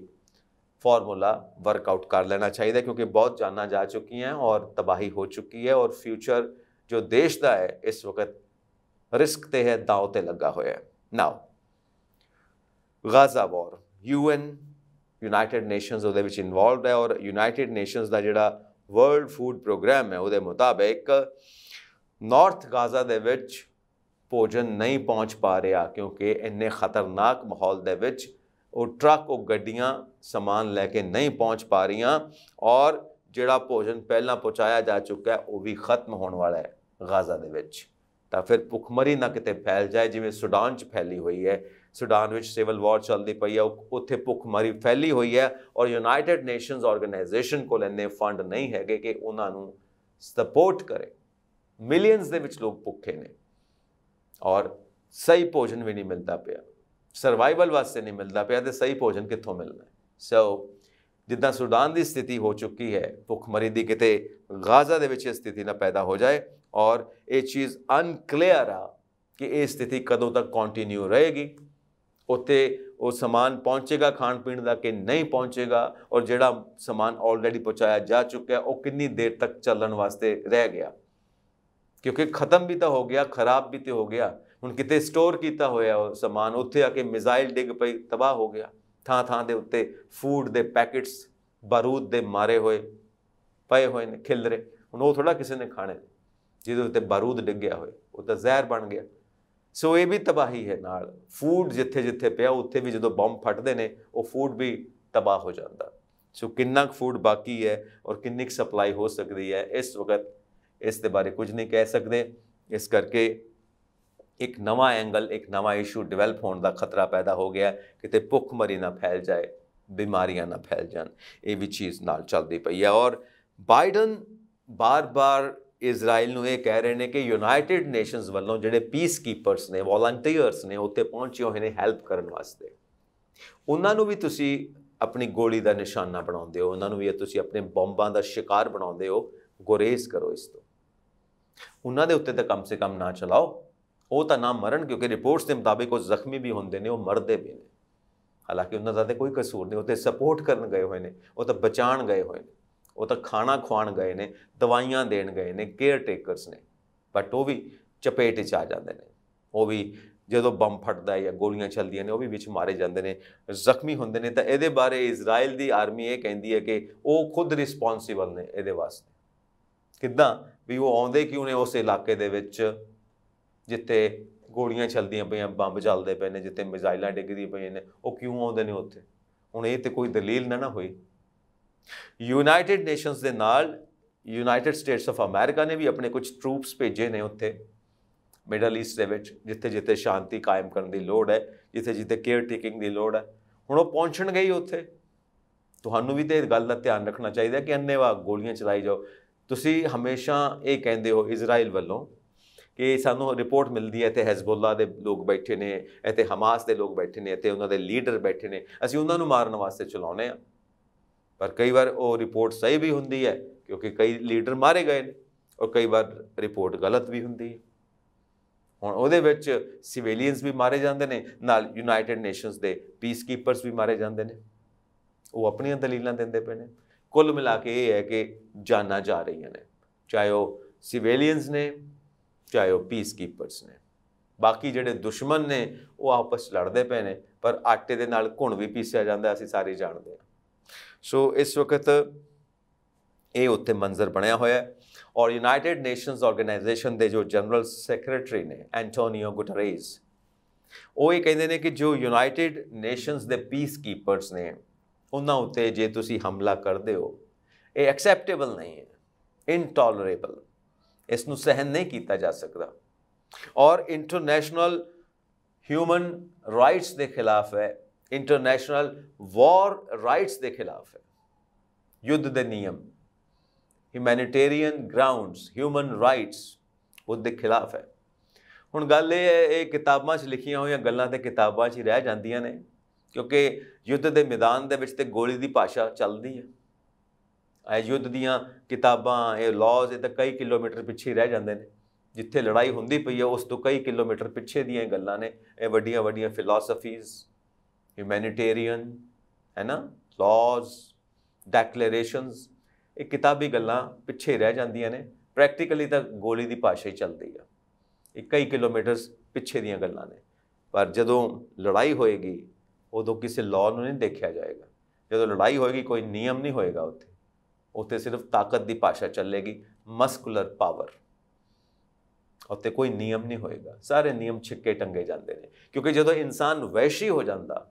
ਫਾਰਮੂਲਾ ਵਰਕਆਊਟ ਕਰ ਲੈਣਾ ਚਾਹੀਦਾ ਕਿਉਂਕਿ ਬਹੁਤ ਜਾਨਾਂ ਜਾ ਚੁੱਕੀਆਂ ਔਰ ਤਬਾਹੀ ਹੋ ਚੁੱਕੀ ਹੈ ਔਰ ਫਿਊਚਰ ਜੋ ਦੇਸ਼ ਦਾ ਹੈ ਇਸ ਵਕਤ ਰਿਸਕ ਤੇ ਹੈ ਦਾਅ ਤੇ ਲੱਗਾ ਹੋਇਆ ਹੈ now Gaza war UN United Nations ਉਹਦੇ ਵਿੱਚ ਇਨਵੋਲਵਡ ਹੈ ਔਰ ਯੂਨਾਈਟਿਡ ਨੇਸ਼ਨਸ ਦਾ ਜਿਹੜਾ ਵਰਲਡ ਫੂਡ ਪ੍ਰੋਗਰਾਮ ਹੈ ਉਹਦੇ ਮੁਤਾਬਕ ਨਾਰਥ ਗਾਜ਼ਾ ਦੇ ਵਿੱਚ ਭੋਜਨ ਨਹੀਂ ਪਹੁੰਚ ਪਾ ਰਿਹਾ ਕਿਉਂਕਿ ਇੰਨੇ ਖਤਰਨਾਕ ਮਾਹੌਲ ਦੇ ਵਿੱਚ ਉਹ ਟਰੱਕ ਉਹ ਗੱਡੀਆਂ ਸਮਾਨ ਲੈ ਕੇ ਨਹੀਂ ਪਹੁੰਚ ਪਾ ਰਹੀਆਂ ਔਰ ਜਿਹੜਾ ਭੋਜਨ ਪਹਿਲਾਂ ਪਹੁੰਚਾਇਆ ਜਾ ਚੁੱਕਾ ਹੈ ਉਹ ਵੀ ਖਤਮ ਹੋਣ ਵਾਲਾ ਹੈ ਗਾਜ਼ਾ ਦੇ ਵਿੱਚ ਤਾਂ ਫਿਰ ਭੁਖਮਰੀ ਨਾ ਕਿਤੇ ਫੈਲ ਜਾਏ ਜਿਵੇਂ ਸੁਡਾਨ 'ਚ ਫੈਲੀ ਹੋਈ ਹੈ ਸੁਡਾਨ ਵਿੱਚ ਸਿਵਲ ਵਾਰ ਚੱਲਦੀ ਪਈ ਹੈ ਉੱਥੇ ਭੁਖਮਰੀ ਫੈਲੀ ਹੋਈ ਹੈ ਔਰ ਯੂਨਾਈਟਿਡ ਨੇਸ਼ਨਸ ਆਰਗੇਨਾਈਜੇਸ਼ਨ ਕੋਲ ਇੰਨੇ ਫੰਡ ਨਹੀਂ ਹੈਗੇ ਕਿ ਉਹਨਾਂ ਨੂੰ ਸਪੋਰਟ ਕਰੇ ਮਿਲੀਅਨਸ ਦੇ ਵਿੱਚ ਲੋਕ ਭੁੱਖੇ ਨੇ ਔਰ ਸਹੀ ਭੋਜਨ ਵੀ ਨਹੀਂ ਮਿਲਦਾ ਪਿਆ ਸਰਵਾਈਵਲ ਵਾਸਤੇ ਨਹੀਂ ਮਿਲਦਾ ਪਿਆ ਤੇ ਸਹੀ ਭੋਜਨ ਕਿੱਥੋਂ ਮਿਲਣਾ ਸੋ ਜਿੱਦਾਂ ਸੁਡਾਨ ਦੀ ਸਥਿਤੀ ਹੋ ਚੁੱਕੀ ਹੈ ਭੁੱਖਮਰੀ ਦੀ ਕਿਤੇ ਗਾਜ਼ਾ ਦੇ ਵਿੱਚ ਇਹ ਸਥਿਤੀ ਨਾ ਪੈਦਾ ਹੋ ਜਾਏ ਔਰ ਇਹ ਚੀਜ਼ ਅਨਕਲੀਅਰ ਆ ਕਿ ਇਹ ਸਥਿਤੀ ਕਦੋਂ ਤੱਕ ਕੰਟੀਨਿਊ ਰਹੇਗੀ ਉੱਤੇ ਉਹ ਸਮਾਨ ਪਹੁੰਚੇਗਾ ਖਾਣ ਪੀਣ ਦਾ ਕਿ ਨਹੀਂ ਪਹੁੰਚੇਗਾ ਔਰ ਜਿਹੜਾ ਸਮਾਨ ਆਲਰੇਡੀ ਪਹੁੰਚਾਇਆ ਜਾ ਚੁੱਕਾ ਹੈ ਉਹ ਕਿੰਨੀ ਦੇਰ ਤੱਕ ਚੱਲਣ ਵਾਸਤੇ ਰਹਿ ਗਿਆ ਕਿਉਂਕਿ ਖਤਮ ਵੀ ਤਾਂ ਹੋ ਗਿਆ ਖਰਾਬ ਵੀ ਤੇ ਹੋ ਗਿਆ ਹੁਣ ਕਿਤੇ ਸਟੋਰ ਕੀਤਾ ਹੋਇਆ ਉਹ ਸਮਾਨ ਉੱਥੇ ਆ ਕੇ ਮਿਜ਼ਾਈਲ ਡਿੱਗ ਪਈ ਤਬਾਹ ਹੋ ਗਿਆ ਥਾਂ ਥਾਂ ਦੇ ਉੱਤੇ ਫੂਡ ਦੇ ਪੈਕੇਟਸ ਬਾਰੂਦ ਦੇ ਮਾਰੇ ਹੋਏ ਪਏ ਹੋਏ ਨੇ ਖਿਲਰੇ ਹੁਣ ਉਹ ਥੋੜਾ ਕਿਸੇ ਨੇ ਖਾਣੇ ਜਿਹਦੇ ਉੱਤੇ ਬਾਰੂਦ ਡਿੱਗਿਆ ਹੋਏ ਉਹ ਤਾਂ ਜ਼ਹਿਰ ਬਣ ਗਿਆ ਸੋ ਇਹ ਵੀ ਤਬਾਹੀ ਹੈ ਨਾਲ ਫੂਡ ਜਿੱਥੇ ਜਿੱਥੇ ਪਿਆ ਉੱਥੇ ਵੀ ਜਦੋਂ ਬੰਬ ਫਟਦੇ ਨੇ ਉਹ ਫੂਡ ਵੀ ਤਬਾਹ ਹੋ ਜਾਂਦਾ ਸੋ ਕਿੰਨਾ ਫੂਡ ਬਾਕੀ ਹੈ ਔਰ ਕਿੰਨੀ ਸਪਲਾਈ ਹੋ ਸਕਦੀ ਹੈ ਇਸ ਵਕਤ ਇਸ ਦੇ ਬਾਰੇ ਕੁਝ ਨਹੀਂ ਕਹਿ ਸਕਦੇ ਇਸ ਕਰਕੇ ਇੱਕ ਨਵਾਂ ਐਂਗਲ ਇੱਕ ਨਵਾਂ ਇਸ਼ੂ ਡਿਵੈਲਪ ਹੋਣ ਦਾ ਖਤਰਾ ਪੈਦਾ ਹੋ ਗਿਆ ਕਿਤੇ ਭੁੱਖਮਰੀ ਨਾ ਫੈਲ ਜਾਏ ਬਿਮਾਰੀਆਂ ਨਾ ਫੈਲ ਜਾਣ ਇਹ ਵੀ ਚੀਜ਼ ਨਾਲ ਚੱਲਦੀ ਪਈ ਹੈ ਔਰ ਬਾਈਡਨ ਬਾਰ-ਬਾਰ ਇਜ਼ਰਾਈਲ ਨੂੰ ਇਹ ਕਹਿ ਰਹੇ ਨੇ ਕਿ ਯੂਨਾਈਟਿਡ ਨੇਸ਼ਨਸ ਵੱਲੋਂ ਜਿਹੜੇ ਪੀਸ ਕੀਪਰਸ ਨੇ ਵੋਲੰਟੀਅਰਸ ਨੇ ਉੱਥੇ ਪਹੁੰਚੇ ਹੋਏ ਨੇ ਹੈਲਪ ਕਰਨ ਵਾਸਤੇ ਉਹਨਾਂ ਨੂੰ ਵੀ ਤੁਸੀਂ ਆਪਣੀ ਗੋਲੀ ਦਾ ਨਿਸ਼ਾਨਾ ਬਣਾਉਂਦੇ ਹੋ ਉਹਨਾਂ ਨੂੰ ਵੀ ਤੁਸੀਂ ਆਪਣੇ ਬੰਬਾਂ ਦਾ ਸ਼ਿਕਾਰ ਬਣਾਉਂਦੇ ਹੋ ਗੁਰੇਜ਼ ਕਰੋ ਇਸ ਤੋਂ ਉਹਨਾਂ ਦੇ ਉੱਤੇ ਤਾਂ ਕਮ ਸੇ ਕਮ ਨਾ ਚਲਾਓ ਉਹ ਤਾਂ ਨਾ ਮਰਨ ਕਿਉਂਕਿ ਰਿਪੋਰਟਸ ਦੇ ਮੁਤਾਬਿਕ ਉਹ ਜ਼ਖਮੀ ਵੀ ਹੁੰਦੇ ਨੇ ਉਹ ਮਰਦੇ ਵੀ ਨੇ ਹਾਲਾਂਕਿ ਉਹਨਾਂ ਦਾ ਤਾਂ ਕੋਈ ਕਸੂਰ ਨਹੀਂ ਉਹ ਤੇ ਸਪੋਰਟ ਕਰਨ ਗਏ ਹੋਏ ਨੇ ਉਹ ਤਾਂ ਬਚਾਣ ਗਏ ਹੋਏ ਨੇ ਉਹ ਤਾਂ ਖਾਣਾ ਖਵਾਣ ਗਏ ਨੇ ਦਵਾਈਆਂ ਦੇਣ ਗਏ ਨੇ ਕੇਅਰ ਟੇਕਰਸ ਨੇ ਬਟ ਉਹ ਵੀ ਚਪੇਟ 'ਚ ਆ ਜਾਂਦੇ ਨੇ ਉਹ ਵੀ ਜਦੋਂ ਬੰਬ ਫਟਦਾ ਹੈ ਜਾਂ ਗੋਲੀਆਂ ਚੱਲਦੀਆਂ ਨੇ ਉਹ ਵੀ ਵਿੱਚ ਮਾਰੇ ਜਾਂਦੇ ਨੇ ਜ਼ਖਮੀ ਹੁੰਦੇ ਨੇ ਤਾਂ ਇਹਦੇ ਬਾਰੇ ਇਜ਼ਰਾਈਲ ਦੀ ਆਰਮੀ ਇਹ ਕਹਿੰਦੀ ਹੈ ਕਿ ਉਹ ਖੁਦ ਰਿਸਪੌਂਸਿਬਲ ਨੇ ਇਹਦੇ ਵਾਸਤੇ ਕਿਦਾਂ ਵੀ ਉਹ ਆਉਂਦੇ ਕਿਉਂ ਨੇ ਉਸ ਇਲਾਕੇ ਦੇ ਵਿੱਚ ਜਿੱਥੇ ਗੋਲੀਆਂ ਚੱਲਦੀਆਂ ਪਈਆਂ ਬੰਬ ਚੱਲਦੇ ਪਏ ਨੇ ਜਿੱਥੇ ਮਿਜ਼ਾਈਲਾਂ ਡਿੱਗਦੀਆਂ ਪਈਆਂ ਨੇ ਉਹ ਕਿਉਂ ਆਉਂਦੇ ਨੇ ਉੱਥੇ ਹੁਣ ਇਹ ਤੇ ਕੋਈ ਦਲੀਲ ਨਾ ਨਾ ਹੋਈ ਯੂਨਾਈਟਿਡ ਨੇਸ਼ਨਸ ਦੇ ਨਾਲ ਯੂਨਾਈਟਿਡ ਸਟੇਟਸ ਆਫ ਅਮਰੀਕਾ ਨੇ ਵੀ ਆਪਣੇ ਕੁਝ ਟਰੂਪਸ ਭੇਜੇ ਨੇ ਉੱਥੇ ਮਿਡਲ ਈਸਟ ਦੇ ਵਿੱਚ ਜਿੱਥੇ ਜਿੱਥੇ ਸ਼ਾਂਤੀ ਕਾਇਮ ਕਰਨ ਦੀ ਲੋੜ ਹੈ ਜਿੱਥੇ ਜਿੱਥੇ ਕੇਅਰ ਟੇਕਿੰਗ ਦੀ ਲੋੜ ਹੈ ਹੁਣ ਉਹ ਪਹੁੰਚਣ ਗਈ ਉੱਥੇ ਤੁਹਾਨੂੰ ਵੀ ਤੇ ਇਹ ਗੱਲ ਦਾ ਧਿਆਨ ਰੱਖਣਾ ਚਾਹੀਦਾ ਕਿ ਅੰਨੇਵਾ ਗੋਲੀਆਂ ਚਲਾਈ ਜਾਓ ਤੁਸੀਂ ਹਮੇਸ਼ਾ ਇਹ ਕਹਿੰਦੇ ਹੋ ਇਜ਼ਰਾਈਲ ਵੱਲੋਂ ਕਿ ਸਾਨੂੰ ਰਿਪੋਰਟ ਮਿਲਦੀ ਹੈ ਤੇ ਹਜ਼ਬੁੱਲਾ ਦੇ ਲੋਕ ਬੈਠੇ ਨੇ ਇੱਥੇ ਹਮਾਸ ਦੇ ਲੋਕ ਬੈਠੇ ਨੇ ਤੇ ਉਹਨਾਂ ਦੇ ਲੀਡਰ ਬੈਠੇ ਨੇ ਅਸੀਂ ਉਹਨਾਂ ਨੂੰ ਮਾਰਨ ਵਾਸਤੇ ਚਲਾਉਨੇ ਆ ਪਰ ਕਈ ਵਾਰ ਉਹ ਰਿਪੋਰਟ ਸਹੀ ਵੀ ਹੁੰਦੀ ਹੈ ਕਿਉਂਕਿ ਕਈ ਲੀਡਰ ਮਾਰੇ ਗਏ ਨੇ ਔਰ ਕਈ ਵਾਰ ਰਿਪੋਰਟ ਗਲਤ ਵੀ ਹੁੰਦੀ ਹੈ ਹੁਣ ਉਹਦੇ ਵਿੱਚ ਸਿਵਿਲੀਅਨਸ ਵੀ ਮਾਰੇ ਜਾਂਦੇ ਨੇ ਨਾਲ ਯੂਨਾਈਟਿਡ ਨੇਸ਼ਨਸ ਦੇ ਪੀਸ ਕੀਪਰਸ ਵੀ ਮਾਰੇ ਜਾਂਦੇ ਨੇ ਉਹ ਆਪਣੀਆਂ ਦਲੀਲਾਂ ਦਿੰਦੇ ਪਏ ਨੇ ਕੁੱਲ ਮਿਲਾ ਕੇ ਇਹ ਹੈ ਕਿ ਜਾਨਾ ਜਾ ਰਹੀਆਂ ਨੇ ਚਾਹੇ ਉਹ ਸਿਵਿਲੀਅਨਸ ਨੇ ਚਾਹੇ ਉਹ ਪੀਸ ਕੀਪਰਸ ਨੇ ਬਾਕੀ ਜਿਹੜੇ ਦੁਸ਼ਮਣ ਨੇ ਉਹ ਆਪਸ ਲੜਦੇ ਪਏ ਨੇ ਪਰ ਆਟੇ ਦੇ ਨਾਲ ਘੁਣ ਵੀ ਪੀਸਿਆ ਜਾਂਦਾ ਅਸੀਂ ਸਾਰੇ ਜਾਣਦੇ ਹਾਂ ਸੋ ਇਸ ਵਕਤ ਇਹ ਉੱਤੇ ਮੰਜ਼ਰ ਬਣਿਆ ਹੋਇਆ ਹੈ ਔਰ ਯੂਨਾਈਟਿਡ ਨੇਸ਼ਨਸ ਆਰਗੇਨਾਈਜੇਸ਼ਨ ਦੇ ਜੋ ਜਨਰਲ ਸੈਕਟਰੀ ਨੇ ਐਂਟੋਨੀਓ ਗੁਟਰੇਜ਼ ਉਹ ਇਹ ਕਹਿੰਦੇ ਨੇ ਕਿ ਜੋ ਯੂਨਾਈਟਿਡ ਨੇਸ਼ਨਸ ਦੇ ਪੀਸ ਕੀਪਰਸ ਨੇ ਉਹਨਾਂ ਉੱਤੇ ਜੇ ਤੁਸੀਂ ਹਮਲਾ ਕਰਦੇ ਹੋ ਇਹ ਐਕਸੈਪਟੇਬਲ ਨਹੀਂ ਹੈ ਇਨਟੋਲਰੇਬਲ ਇਸ ਨੂੰ ਸਹਿਨ ਨਹੀਂ ਕੀਤਾ ਜਾ ਸਕਦਾ ਔਰ ਇੰਟਰਨੈਸ਼ਨਲ ਹਿਊਮਨ ਰਾਈਟਸ ਦੇ ਖਿਲਾਫ ਹੈ ਇੰਟਰਨੈਸ਼ਨਲ ਵਾਰ ਰਾਈਟਸ ਦੇ ਖਿਲਾਫ ਹੈ ਯੁੱਧ ਦੇ ਨਿਯਮ ਹਿਊਮੈਨਿਟੇਰੀਅਨ ਗਰਾਉਂਡਸ ਹਿਊਮਨ ਰਾਈਟਸ ਉਹਦੇ ਖਿਲਾਫ ਹੈ ਹੁਣ ਗੱਲ ਇਹ ਹੈ ਇਹ ਕਿਤਾਬਾਂ 'ਚ ਲਿਖੀਆਂ ਹੋਈਆਂ ਗੱਲਾਂ ਤੇ ਕਿਤਾਬਾਂ 'ਚ ਹੀ ਰਹਿ ਜਾਂਦੀਆਂ ਨੇ ਕਿਉਂਕਿ ਯੁੱਧ ਦੇ ਮੈਦਾਨ ਦੇ ਵਿੱਚ ਤੇ ਗੋਲੀ ਦੀ ਭਾਸ਼ਾ ਚੱਲਦੀ ਹੈ ਇਹ ਯੁੱਧ ਦੀਆਂ ਕਿਤਾਬਾਂ ਇਹ ਲਾਜ਼ ਇਹ ਤਾਂ ਕਈ ਕਿਲੋਮੀਟਰ ਪਿੱਛੇ ਰਹਿ ਜਾਂਦੇ ਨੇ ਜਿੱਥੇ ਲੜਾਈ ਹੁੰਦੀ ਪਈ ਹੈ ਉਸ ਤੋਂ ਕਈ ਕਿਲੋਮੀਟਰ ਪਿੱਛੇ ਦੀਆਂ ਗੱਲਾਂ ਨੇ ਇਹ ਵੱਡੀਆਂ ਵੱਡੀਆਂ ਫਿਲਾਸਫੀਜ਼ ਹਿਊਮੈਨਿਟੇਰੀਅਨ ਹੈ ਨਾ ਲਾਜ਼ ਡੈਕਲੇਰੇਸ਼ਨਸ ਇਹ ਕਿਤਾਬੀ ਗੱਲਾਂ ਪਿੱਛੇ ਰਹਿ ਜਾਂਦੀਆਂ ਨੇ ਪ੍ਰੈਕਟੀਕਲੀ ਤਾਂ ਗੋਲੀ ਦੀ ਭਾਸ਼ਾ ਹੀ ਚੱਲਦੀ ਆ ਇਹ ਕਈ ਕਿਲੋਮੀਟਰ ਪਿੱਛੇ ਦੀਆਂ ਗੱਲਾਂ ਨੇ ਪਰ ਜਦੋਂ ਲੜਾਈ ਹੋਏਗੀ ਉਦੋਂ ਕਿਸੇ ਲਾਅ ਨੂੰ ਨਹੀਂ ਦੇਖਿਆ ਜਾਏਗਾ ਜਦੋਂ ਲੜਾਈ ਹੋਏਗੀ ਕੋਈ ਨਿਯਮ ਨਹੀਂ ਹੋਏਗਾ ਉੱਥੇ ਉੱਥੇ ਸਿਰਫ ਤਾਕਤ ਦੀ ਭਾਸ਼ਾ ਚੱਲੇਗੀ ਮਸਕੂਲਰ ਪਾਵਰ ਉੱਥੇ ਕੋਈ ਨਿਯਮ ਨਹੀਂ ਹੋਏਗਾ ਸਾਰੇ ਨਿਯਮ ਛਿੱਕੇ ਟੰਗੇ ਜਾਂਦੇ ਨੇ ਕਿਉਂਕਿ ਜਦੋਂ ਇਨਸਾਨ ਵੈਸ਼ੀ ਹੋ ਜਾਂਦਾ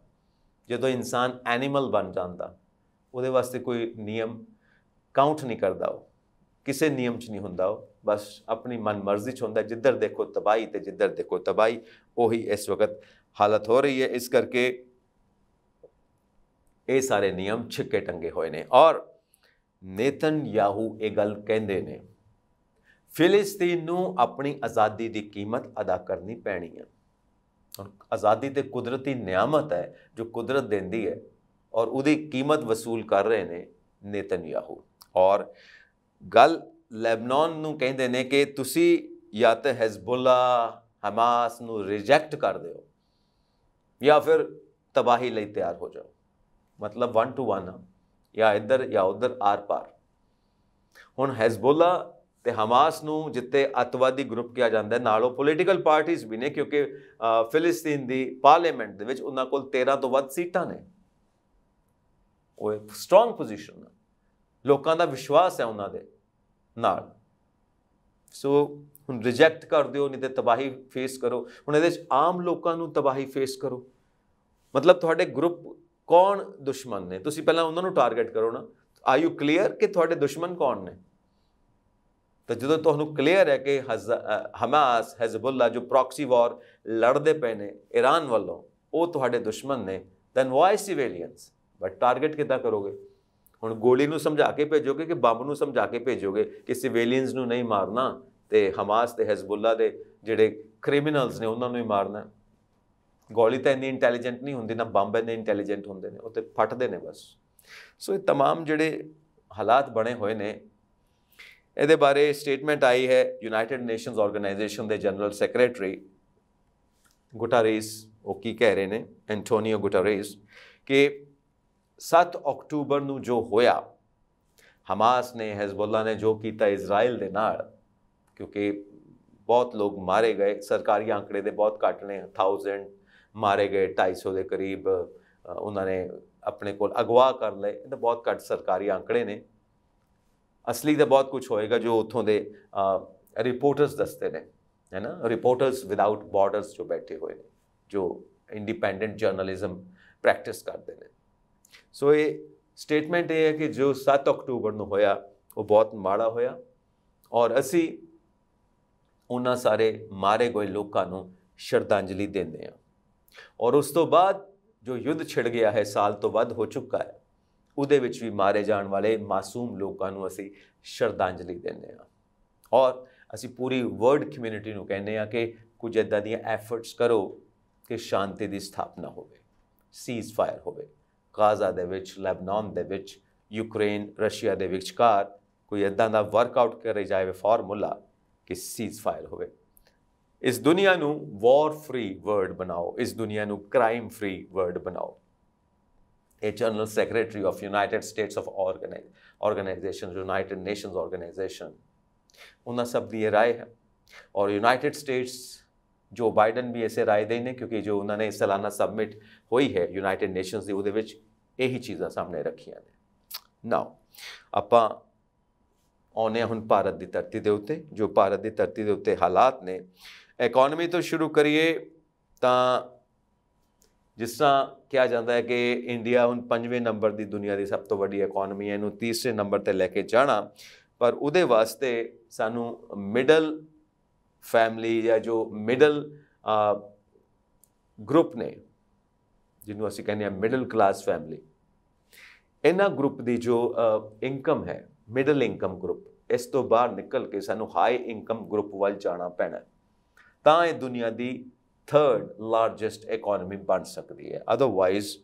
ਜਦੋਂ ਇਨਸਾਨ ਐਨੀਮਲ ਬਣ ਜਾਂਦਾ ਉਹਦੇ ਵਾਸਤੇ ਕੋਈ ਨਿਯਮ ਕਾਊਂਟ ਨਹੀਂ ਕਰਦਾ ਉਹ ਕਿਸੇ ਨਿਯਮ 'ਚ ਨਹੀਂ ਹੁੰਦਾ ਉਹ ਬਸ ਆਪਣੀ ਮਨਮਰਜ਼ੀ 'ਚ ਹੁੰਦਾ ਜਿੱਧਰ ਦੇਖੋ ਤਬਾਈ ਤੇ ਜਿੱਧਰ ਦੇਖੋ ਤਬਾਈ ਉਹੀ ਇਸ ਵਕਤ ਹਾਲਤ ਹੋ ਰਹੀ ਹੈ ਇਸ ਕਰਕੇ ਇਹ ਸਾਰੇ ਨਿਯਮ ਛਿੱਕੇ ਟੰਗੇ ਹੋਏ ਨੇ ਔਰ ਨੇਤਨ ਯਾਹੂ ਇਹ ਗੱਲ ਕਹਿੰਦੇ ਨੇ ਫਿਲਿਸਤੀਨ ਨੂੰ ਆਪਣੀ ਆਜ਼ਾਦੀ ਦੀ ਕੀਮਤ ਅਦਾ ਕਰਨੀ ਪੈਣੀ ਹੈ ਆਜ਼ਾਦੀ ਤੇ ਕੁਦਰਤੀ ਨਿਆਮਤ ਹੈ ਜੋ ਕੁਦਰਤ ਦਿੰਦੀ ਹੈ ਔਰ ਉਹਦੀ ਕੀਮਤ ਵਸੂਲ ਕਰ ਰਹੇ ਨੇ ਨੇਤਨ ਯਾਹੂ ਔਰ ਗੱਲ ਲੈਬਨਾਨ ਨੂੰ ਕਹਿੰਦੇ ਨੇ ਕਿ ਤੁਸੀਂ ਜਾਂ ਤਾਂ ਹਜ਼ਬੁੱਲਾ ਹਮਾਸ ਨੂੰ ਰਿਜੈਕਟ ਕਰ ਦਿਓ ਜਾਂ ਫਿਰ ਤਬਾਹੀ ਲਈ ਤਿਆਰ ਹੋ ਜਾਓ ਮਤਲਬ 1 ਟੂ 1 ਜਾਂ ਇੱਧਰ ਜਾਂ ਉੱਧਰ ਆਰ ਪਾਰ ਹੁਣ ਹਜ਼ਬੁੱਲਾ ਤੇ ਹਮਾਸ ਨੂੰ ਜਿੱਤੇ ਅਤਵਾਦੀ ਗਰੁੱਪ ਕਿਹਾ ਜਾਂਦਾ ਹੈ ਨਾਲੋਂ ਪੋਲੀਟੀਕਲ ਪਾਰਟੀਆਂ ਵੀ ਨੇ ਕਿਉਂਕਿ ਫਿਲਸਤੀਨ ਦੀ ਪਾਰਲੀਮੈਂਟ ਦੇ ਵਿੱਚ ਉਹਨਾਂ ਕੋਲ 13 ਤੋਂ ਵੱਧ ਸੀਟਾਂ ਨੇ ਉਹ ਇੱਕ ਸਟਰੋਂਗ ਪੋਜੀਸ਼ਨ ਹੈ ਲੋਕਾਂ ਦਾ ਵਿਸ਼ਵਾਸ ਹੈ ਉਹਨਾਂ ਦੇ ਨਾਲ ਸੋ ਹੁਣ ਰਿਜੈਕਟ ਕਰ ਦਿਓ ਨਹੀਂ ਤੇ ਤਬਾਹੀ ਫੇਸ ਕਰੋ ਹੁਣ ਇਹਦੇ ਵਿੱਚ ਆਮ ਲੋਕਾਂ ਨੂੰ ਤਬਾਹੀ ਫੇਸ ਕਰੋ ਮਤਲਬ ਤੁਹਾਡੇ ਗਰੁੱਪ ਕੌਣ ਦੁਸ਼ਮਣ ਨੇ ਤੁਸੀਂ ਪਹਿਲਾਂ ਉਹਨਾਂ ਨੂੰ ਟਾਰਗੇਟ ਕਰੋ ਨਾ ਆਰ ਯੂ ਕਲੀਅਰ ਕਿ ਤੁਹਾਡੇ ਦੁਸ਼ਮਣ ਕੌਣ ਨੇ ਤਾਂ ਜਦੋਂ ਤੁਹਾਨੂੰ ਕਲੀਅਰ ਹੈ ਕਿ ਹਮਾਸ ਹਜ਼ਬੁੱਲਾ ਜੋ ਪ੍ਰੌਕਸੀ ਵਾਰ ਲੜਦੇ ਪਏ ਨੇ ਈਰਾਨ ਵੱਲੋਂ ਉਹ ਤੁਹਾਡੇ ਦੁਸ਼ਮਣ ਨੇ then why civilians but target ਕਿਦਾਂ ਕਰੋਗੇ ਹੁਣ ਗੋਲੀ ਨੂੰ ਸਮਝਾ ਕੇ ਭੇਜੋਗੇ ਕਿ ਬੰਬ ਨੂੰ ਸਮਝਾ ਕੇ ਭੇਜੋਗੇ ਕਿ ਸਿਵਿਲੀਅਨਸ ਨੂੰ ਨਹੀਂ ਮਾਰਨਾ ਤੇ ਹਮਾਸ ਤੇ ਹਜ਼ਬੁੱਲਾ ਦੇ ਜਿਹੜੇ ਕ੍ਰਿਮੀਨਲਸ ਨੇ ਉਹਨਾਂ ਨੂੰ ਹੀ ਮਾਰਨਾ ਗੋਲੀ ਤਾਂ ਇੰਨੀ ਇੰਟੈਲੀਜੈਂਟ ਨਹੀਂ ਹੁੰਦੀ ਨਾ ਬੰਬ ਇੰਨੇ ਇੰਟੈਲੀਜੈਂਟ ਹੁੰਦੇ ਨੇ ਉਹ ਤੇ ਫਟਦੇ ਨੇ ਬਸ ਸੋ ਇਹ तमाम ਜਿਹੜੇ ਹਾਲਾਤ ਬਣੇ ਹੋਏ ਨੇ ਇਹਦੇ ਬਾਰੇ ਸਟੇਟਮੈਂਟ ਆਈ ਹੈ ਯੂਨਾਈਟਿਡ ਨੇਸ਼ਨਸ ਆਰਗੇਨਾਈਜੇਸ਼ਨ ਦੇ ਜਨਰਲ ਸੈਕਟਰੀ ਗੁਟਾਰੇਸ ਉਹ ਕੀ ਕਹਿ ਰਹੇ ਨੇ ਐਂਟੋਨੀਓ ਗੁਟਾਰੇਸ ਕਿ 7 ਅਕਤੂਬਰ ਨੂੰ ਜੋ ਹੋਇਆ ਹਮਾਸ ਨੇ ਹਜ਼ਬੁੱਲਾ ਨੇ ਜੋ ਕੀਤਾ ਇਜ਼ਰਾਈਲ ਦੇ ਨਾਲ ਕਿਉਂਕਿ ਬਹੁਤ ਲੋਕ ਮਾਰੇ ਗਏ ਸਰਕਾਰੀ ਅੰਕੜੇ ਦੇ ਬਹੁਤ ਘਟਨੇ ਨੇ 1000 ਮਾਰੇ ਗਏ 250 ਦੇ ਕਰੀਬ ਉਹਨਾਂ ਨੇ ਆਪਣੇ ਕੋਲ ਅਗਵਾ ਕਰ ਲਏ ਇਹ ਤਾਂ ਬਹੁਤ ਘੱਟ ਸਰਕਾਰੀ ਅੰਕੜੇ ਨੇ ਅਸਲੀ ਤਾਂ ਬਹੁਤ ਕੁਝ ਹੋਏਗਾ ਜੋ ਉੱਥੋਂ ਦੇ ਰਿਪੋਰਟਰਸ ਦੱਸਦੇ ਨੇ ਹੈ ਨਾ ਰਿਪੋਰਟਰਸ ਵਿਦਆਊਟ ਬਾਰਡਰਸ ਜੋ ਬੈਠੇ ਹੋਏ ਨੇ ਜੋ ਇੰਡੀਪੈਂਡੈਂਟ ਜਰਨਲਿਜ਼ਮ ਪ੍ਰੈਕਟਿਸ ਕਰਦੇ ਨੇ ਸੋ ਇਹ ਸਟੇਟਮੈਂਟ ਇਹ ਹੈ ਕਿ ਜੋ 7 ਅਕਤੂਬਰ ਨੂੰ ਹੋਇਆ ਉਹ ਬਹੁਤ ਮਾੜਾ ਹੋਇਆ ਔਰ ਅਸੀਂ ਉਹਨਾਂ ਸਾਰੇ ਮਾਰੇ ਗਏ ਲੋਕਾਂ ਨੂੰ ਸ਼ਰਧਾਂਜਲੀ ਦਿੰਦੇ ਹਾਂ ਔਰ ਉਸ ਤੋਂ ਬਾਅਦ ਜੋ ਯੁੱਧ ਛਿੜ ਗਿਆ ਹੈ ਸਾਲ ਤੋਂ ਵੱਧ ਹੋ ਚੁੱਕਾ ਹੈ ਉਹਦੇ ਵਿੱਚ ਵੀ ਮਾਰੇ ਜਾਣ ਵਾਲੇ ਮਾਸੂਮ ਲੋਕਾਂ ਨੂੰ ਅਸੀਂ ਸ਼ਰਧਾਂਜਲੀ ਦਿੰਦੇ ਹਾਂ ਔਰ ਅਸੀਂ ਪੂਰੀ ਵਰਲਡ ਕਮਿਊਨਿਟੀ ਨੂੰ ਕਹਿੰਦੇ ਹਾਂ ਕਿ ਕੁਝ ਇਦਾਂ ਦੀਆਂ ਐਫਰਟਸ ਕਰੋ ਕਿ ਸ਼ਾਂਤੀ ਦੀ ਸਥਾਪਨਾ ਹੋਵੇ ਸੀਜ਼ ਫਾਇਰ ਹੋਵੇ ਗਾਜ਼ਾ ਦੇ ਵਿੱਚ ਲੈਬਨਾਨ ਦੇ ਵਿੱਚ ਯੂਕਰੇਨ ਰਸ਼ੀਆ ਦੇ ਵਿਚਕਾਰ ਕੋਈ ਇਦਾਂ ਦਾ ਵਰਕਆਊਟ ਕਰੇ ਜਾਵੇ ਫਾਰਮੂਲਾ ਕਿ ਸੀਜ਼ ਫਾਇਰ ਹੋਵੇ ਇਸ ਦੁਨੀਆ ਨੂੰ ਵਾਰ ਫ੍ਰੀ ਵਰਲਡ ਬਣਾਓ ਇਸ ਦੁਨੀਆ ਨੂੰ ਕ੍ਰਾਈਮ ਫ੍ਰੀ ਵਰਲਡ ਬਣਾਓ ਇਹ general secretary of United States of organization United Nations organization ਉਹਨਾਂ ਸਭ ਦੀ ਇਹ رائے ਹੈ ਔਰ ਯੂਨਾਈਟਿਡ ਸਟੇਟਸ ਜੋ ਬਾਈਡਨ ਵੀ ਐਸੇ رائے ਦੇ ਨੇ ਕਿਉਂਕਿ ਜੋ ਉਹਨਾਂ ਨੇ ਸਾਲਾਨਾ ਸਬਮਿਟ ਹੋਈ ਹੈ ਯੂਨਾਈਟਿਡ ਨੇਸ਼ਨਸ ਦੀ ਉਹਦੇ ਵਿੱਚ ਇਹੀ ਚੀਜ਼ਾਂ ਸਾਹਮਣੇ ਰੱਖੀਆਂ ਨੇ ਨਾਓ ਆਪਾਂ ਆਉਨੇ ਹੁਣ ਭਾਰਤ ਦੀ ਧਰਤੀ ਦੇ ਉੱਤੇ ਜੋ ਭਾਰਤ ਦੀ ਧਰਤੀ ਦੇ ਉੱਤੇ ਹਾਲਾਤ ਨੇ ਇਕਨੋਮੀ ਤੋਂ ਸ਼ੁਰੂ ਕਰੀਏ ਤਾਂ ਜਿਸ ਤਰ੍ਹਾਂ ਕਿਹਾ ਜਾਂਦਾ ਹੈ ਕਿ ਇੰਡੀਆ ਹੁਣ ਪੰਜਵੇਂ ਨੰਬਰ ਦੀ ਦੁਨੀਆ ਦੀ ਸਭ ਤੋਂ ਵੱਡੀ ਇਕਨੋਮੀ ਹੈ ਇਹਨੂੰ ਤੀਸਰੇ ਨੰਬਰ ਤੇ ਲੈ ਕੇ ਜਾਣਾ ਪਰ ਉਹਦੇ ਵਾਸਤੇ ਸਾਨੂੰ ਮਿਡਲ ਫੈਮਿਲੀ ਜਾਂ ਜੋ ਮਿਡਲ ਗਰੁੱਪ ਨੇ ਜਿਹਨੂੰ ਅਸੀਂ ਕਹਿੰਦੇ ਆ ਮਿਡਲ ਕਲਾਸ ਫੈਮਿਲੀ ਇਹਨਾਂ ਗਰੁੱਪ ਦੀ ਜੋ ਇਨਕਮ ਹੈ ਮਿਡਲ ਇਨਕਮ ਗਰੁੱਪ ਇਸ ਤੋਂ ਬਾਹਰ ਨਿਕਲ ਕੇ ਸਾਨੂੰ ਹਾਈ ਇਨਕਮ ਗਰੁੱਪ ਵੱਲ ਜਾਣਾ ਪੈਣਾ ਤਾਂ ਇਹ ਦੁਨੀਆ ਦੀ ਥਰਡ ਲਾਰਜੈਸਟ ਇਕਨੋਮੀ ਬਣ ਸਕਦੀ ਹੈ ਅਦਰਵਾਈਜ਼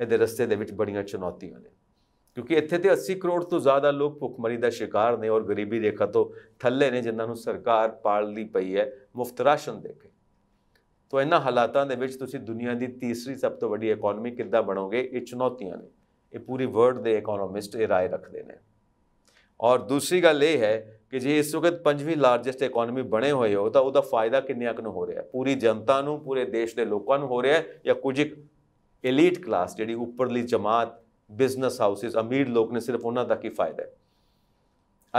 ਇਹਦੇ ਰਸਤੇ ਦੇ ਵਿੱਚ ਬੜੀਆਂ ਚੁਣੌਤੀਆਂ ਨੇ ਕਿਉਂਕਿ ਇੱਥੇ ਤੇ 80 ਕਰੋੜ ਤੋਂ ਜ਼ਿਆਦਾ ਲੋਕ ਭੁੱਖਮਰੀ ਦਾ ਸ਼ਿਕਾਰ ਨੇ ਔਰ ਗਰੀਬੀ ਰੇਖਾ ਤੋਂ ਥੱਲੇ ਨੇ ਜਿਨ੍ਹਾਂ ਨੂੰ ਸਰਕਾਰ ਪਾਲਦੀ ਪਈ ਹੈ ਮੁਫਤ ਰਾਸ਼ਨ ਦੇ ਕੇ ਤੋ ਇਹਨਾਂ ਹਾਲਾਤਾਂ ਦੇ ਵਿੱਚ ਤੁਸੀਂ ਦੁਨੀਆ ਦੀ ਤੀਸਰੀ ਸਭ ਤੋਂ ਵੱਡੀ ਇਕਨੋਮੀ ਕਿੱਦਾਂ ਬਣੋਗੇ ਇਹ ਚੁਣੌਤੀਆਂ ਨੇ ਇਹ ਪੂਰੀ ਵਰਲਡ ਦੇ ਇਕਨੋਮਿਸਟ ਇਹ رائے ਰੱਖਦੇ ਨੇ ਔਰ ਦੂਸਰੀ ਗੱਲ ਇਹ ਹੈ ਕਿ ਜੇ ਇਸ ਵਕਤ ਪੰਜਵੀਂ ਲਾਰਜੈਸਟ ਇਕਨੋਮੀ ਬਣੇ ਹੋਏ ਹੋ ਤਾਂ ਉਹਦਾ ਫਾਇਦਾ ਕਿੰਨਿਆਂ ਨੂੰ ਹੋ ਰਿਹਾ ਪੂਰੀ ਜਨਤਾ ਨੂੰ ਪੂਰੇ ਦੇਸ਼ ਦੇ ਲੋਕਾਂ ਨੂੰ ਹੋ ਰਿਹਾ ਜਾਂ ਕੁਝ ਇੱਕ 엘ੀਟ ਕਲਾਸ ਜਿਹੜੀ ਉੱਪਰਲੀ ਜਮਾਤ ਬਿਜ਼ਨਸ ਹਾਊਸਸ ਅਮੀਰ ਲੋਕ ਨੇ ਸਿਰਫ ਉਹਨਾਂ ਦਾ ਕੀ ਫਾਇਦਾ ਹੈ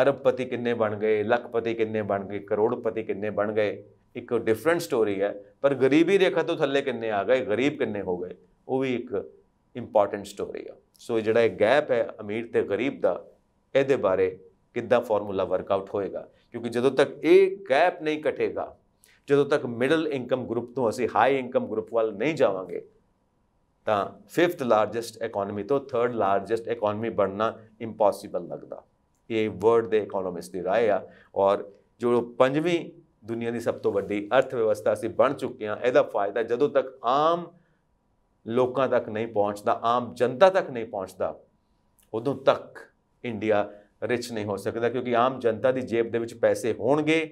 ਅਰਬਪਤੀ ਕਿੰਨੇ ਬਣ ਗਏ ਲੱਖਪਤੀ ਕਿੰਨੇ ਬਣ ਗਏ ਕਰੋੜਪਤੀ ਕਿੰਨੇ ਬਣ ਗਏ ਇੱਕ ਡਿਫਰੈਂਟ ਸਟੋਰੀ ਹੈ ਪਰ ਗਰੀਬੀ ਰੇਖਾ ਤੋਂ ਥੱਲੇ ਕਿੰਨੇ ਆ ਗਏ ਗਰੀਬ ਕਿੰਨੇ ਹੋ ਗਏ ਉਹ ਵੀ ਇੱਕ ਇੰਪੋਰਟੈਂਟ ਸਟੋਰੀ ਆ ਸੋ ਜਿਹੜਾ ਇਹ ਗੈਪ ਹੈ ਅਮੀਰ ਤੇ ਗਰੀਬ ਦਾ ਇਹਦੇ ਬਾਰੇ ਕਿੱਦਾਂ ਫਾਰਮੂਲਾ ਵਰਕਆਊਟ ਹੋਏਗਾ ਕਿਉਂਕਿ ਜਦੋਂ ਤੱਕ ਇਹ ਗੈਪ ਨਹੀਂ ਘਟੇਗਾ ਜਦੋਂ ਤੱਕ ਮਿਡਲ ਇਨਕਮ ਗਰੁੱਪ ਤੋਂ ਅਸੀਂ ਹਾਈ ਇਨਕਮ ਗਰੁੱਪ ਵੱਲ ਨਹੀਂ ਜਾਵਾਂਗੇ ਤਾਂ 5th ਲਾਰਜੈਸਟ ਇਕਨੋਮੀ ਤੋਂ 3rd ਲਾਰਜੈਸਟ ਇਕਨੋਮੀ ਬਣਨਾ ਇੰਪੋਸੀਬਲ ਲੱਗਦਾ ਇਹ ਵਰਡ ਦੇ ਇਕਨੋਮਿਸਟ ਦੀ رائے ਆ ਔਰ ਜੋ ਪੰਜਵੀਂ ਦੁਨੀਆ ਦੀ ਸਭ ਤੋਂ ਵੱਡੀ ਅਰਥ ਵਿਵਸਥਾ ਅਸੀਂ ਬਣ ਚੁੱਕੇ ਹਾਂ ਇਹਦਾ ਫਾਇਦਾ ਜਦੋਂ ਤੱਕ ਆਮ ਲੋਕਾਂ ਤੱਕ ਨਹੀਂ ਪਹੁੰਚਦਾ ਆਮ ਜਨਤਾ ਤੱਕ ਨਹੀਂ ਪਹੁੰਚਦਾ ਉਦੋਂ ਤੱਕ ਇੰਡੀਆ ਰਿਚ ਨਹੀਂ ਹੋ ਸਕਦਾ ਕਿਉਂਕਿ ਆਮ ਜਨਤਾ ਦੀ ਜੇਬ ਦੇ ਵਿੱਚ ਪੈਸੇ ਹੋਣਗੇ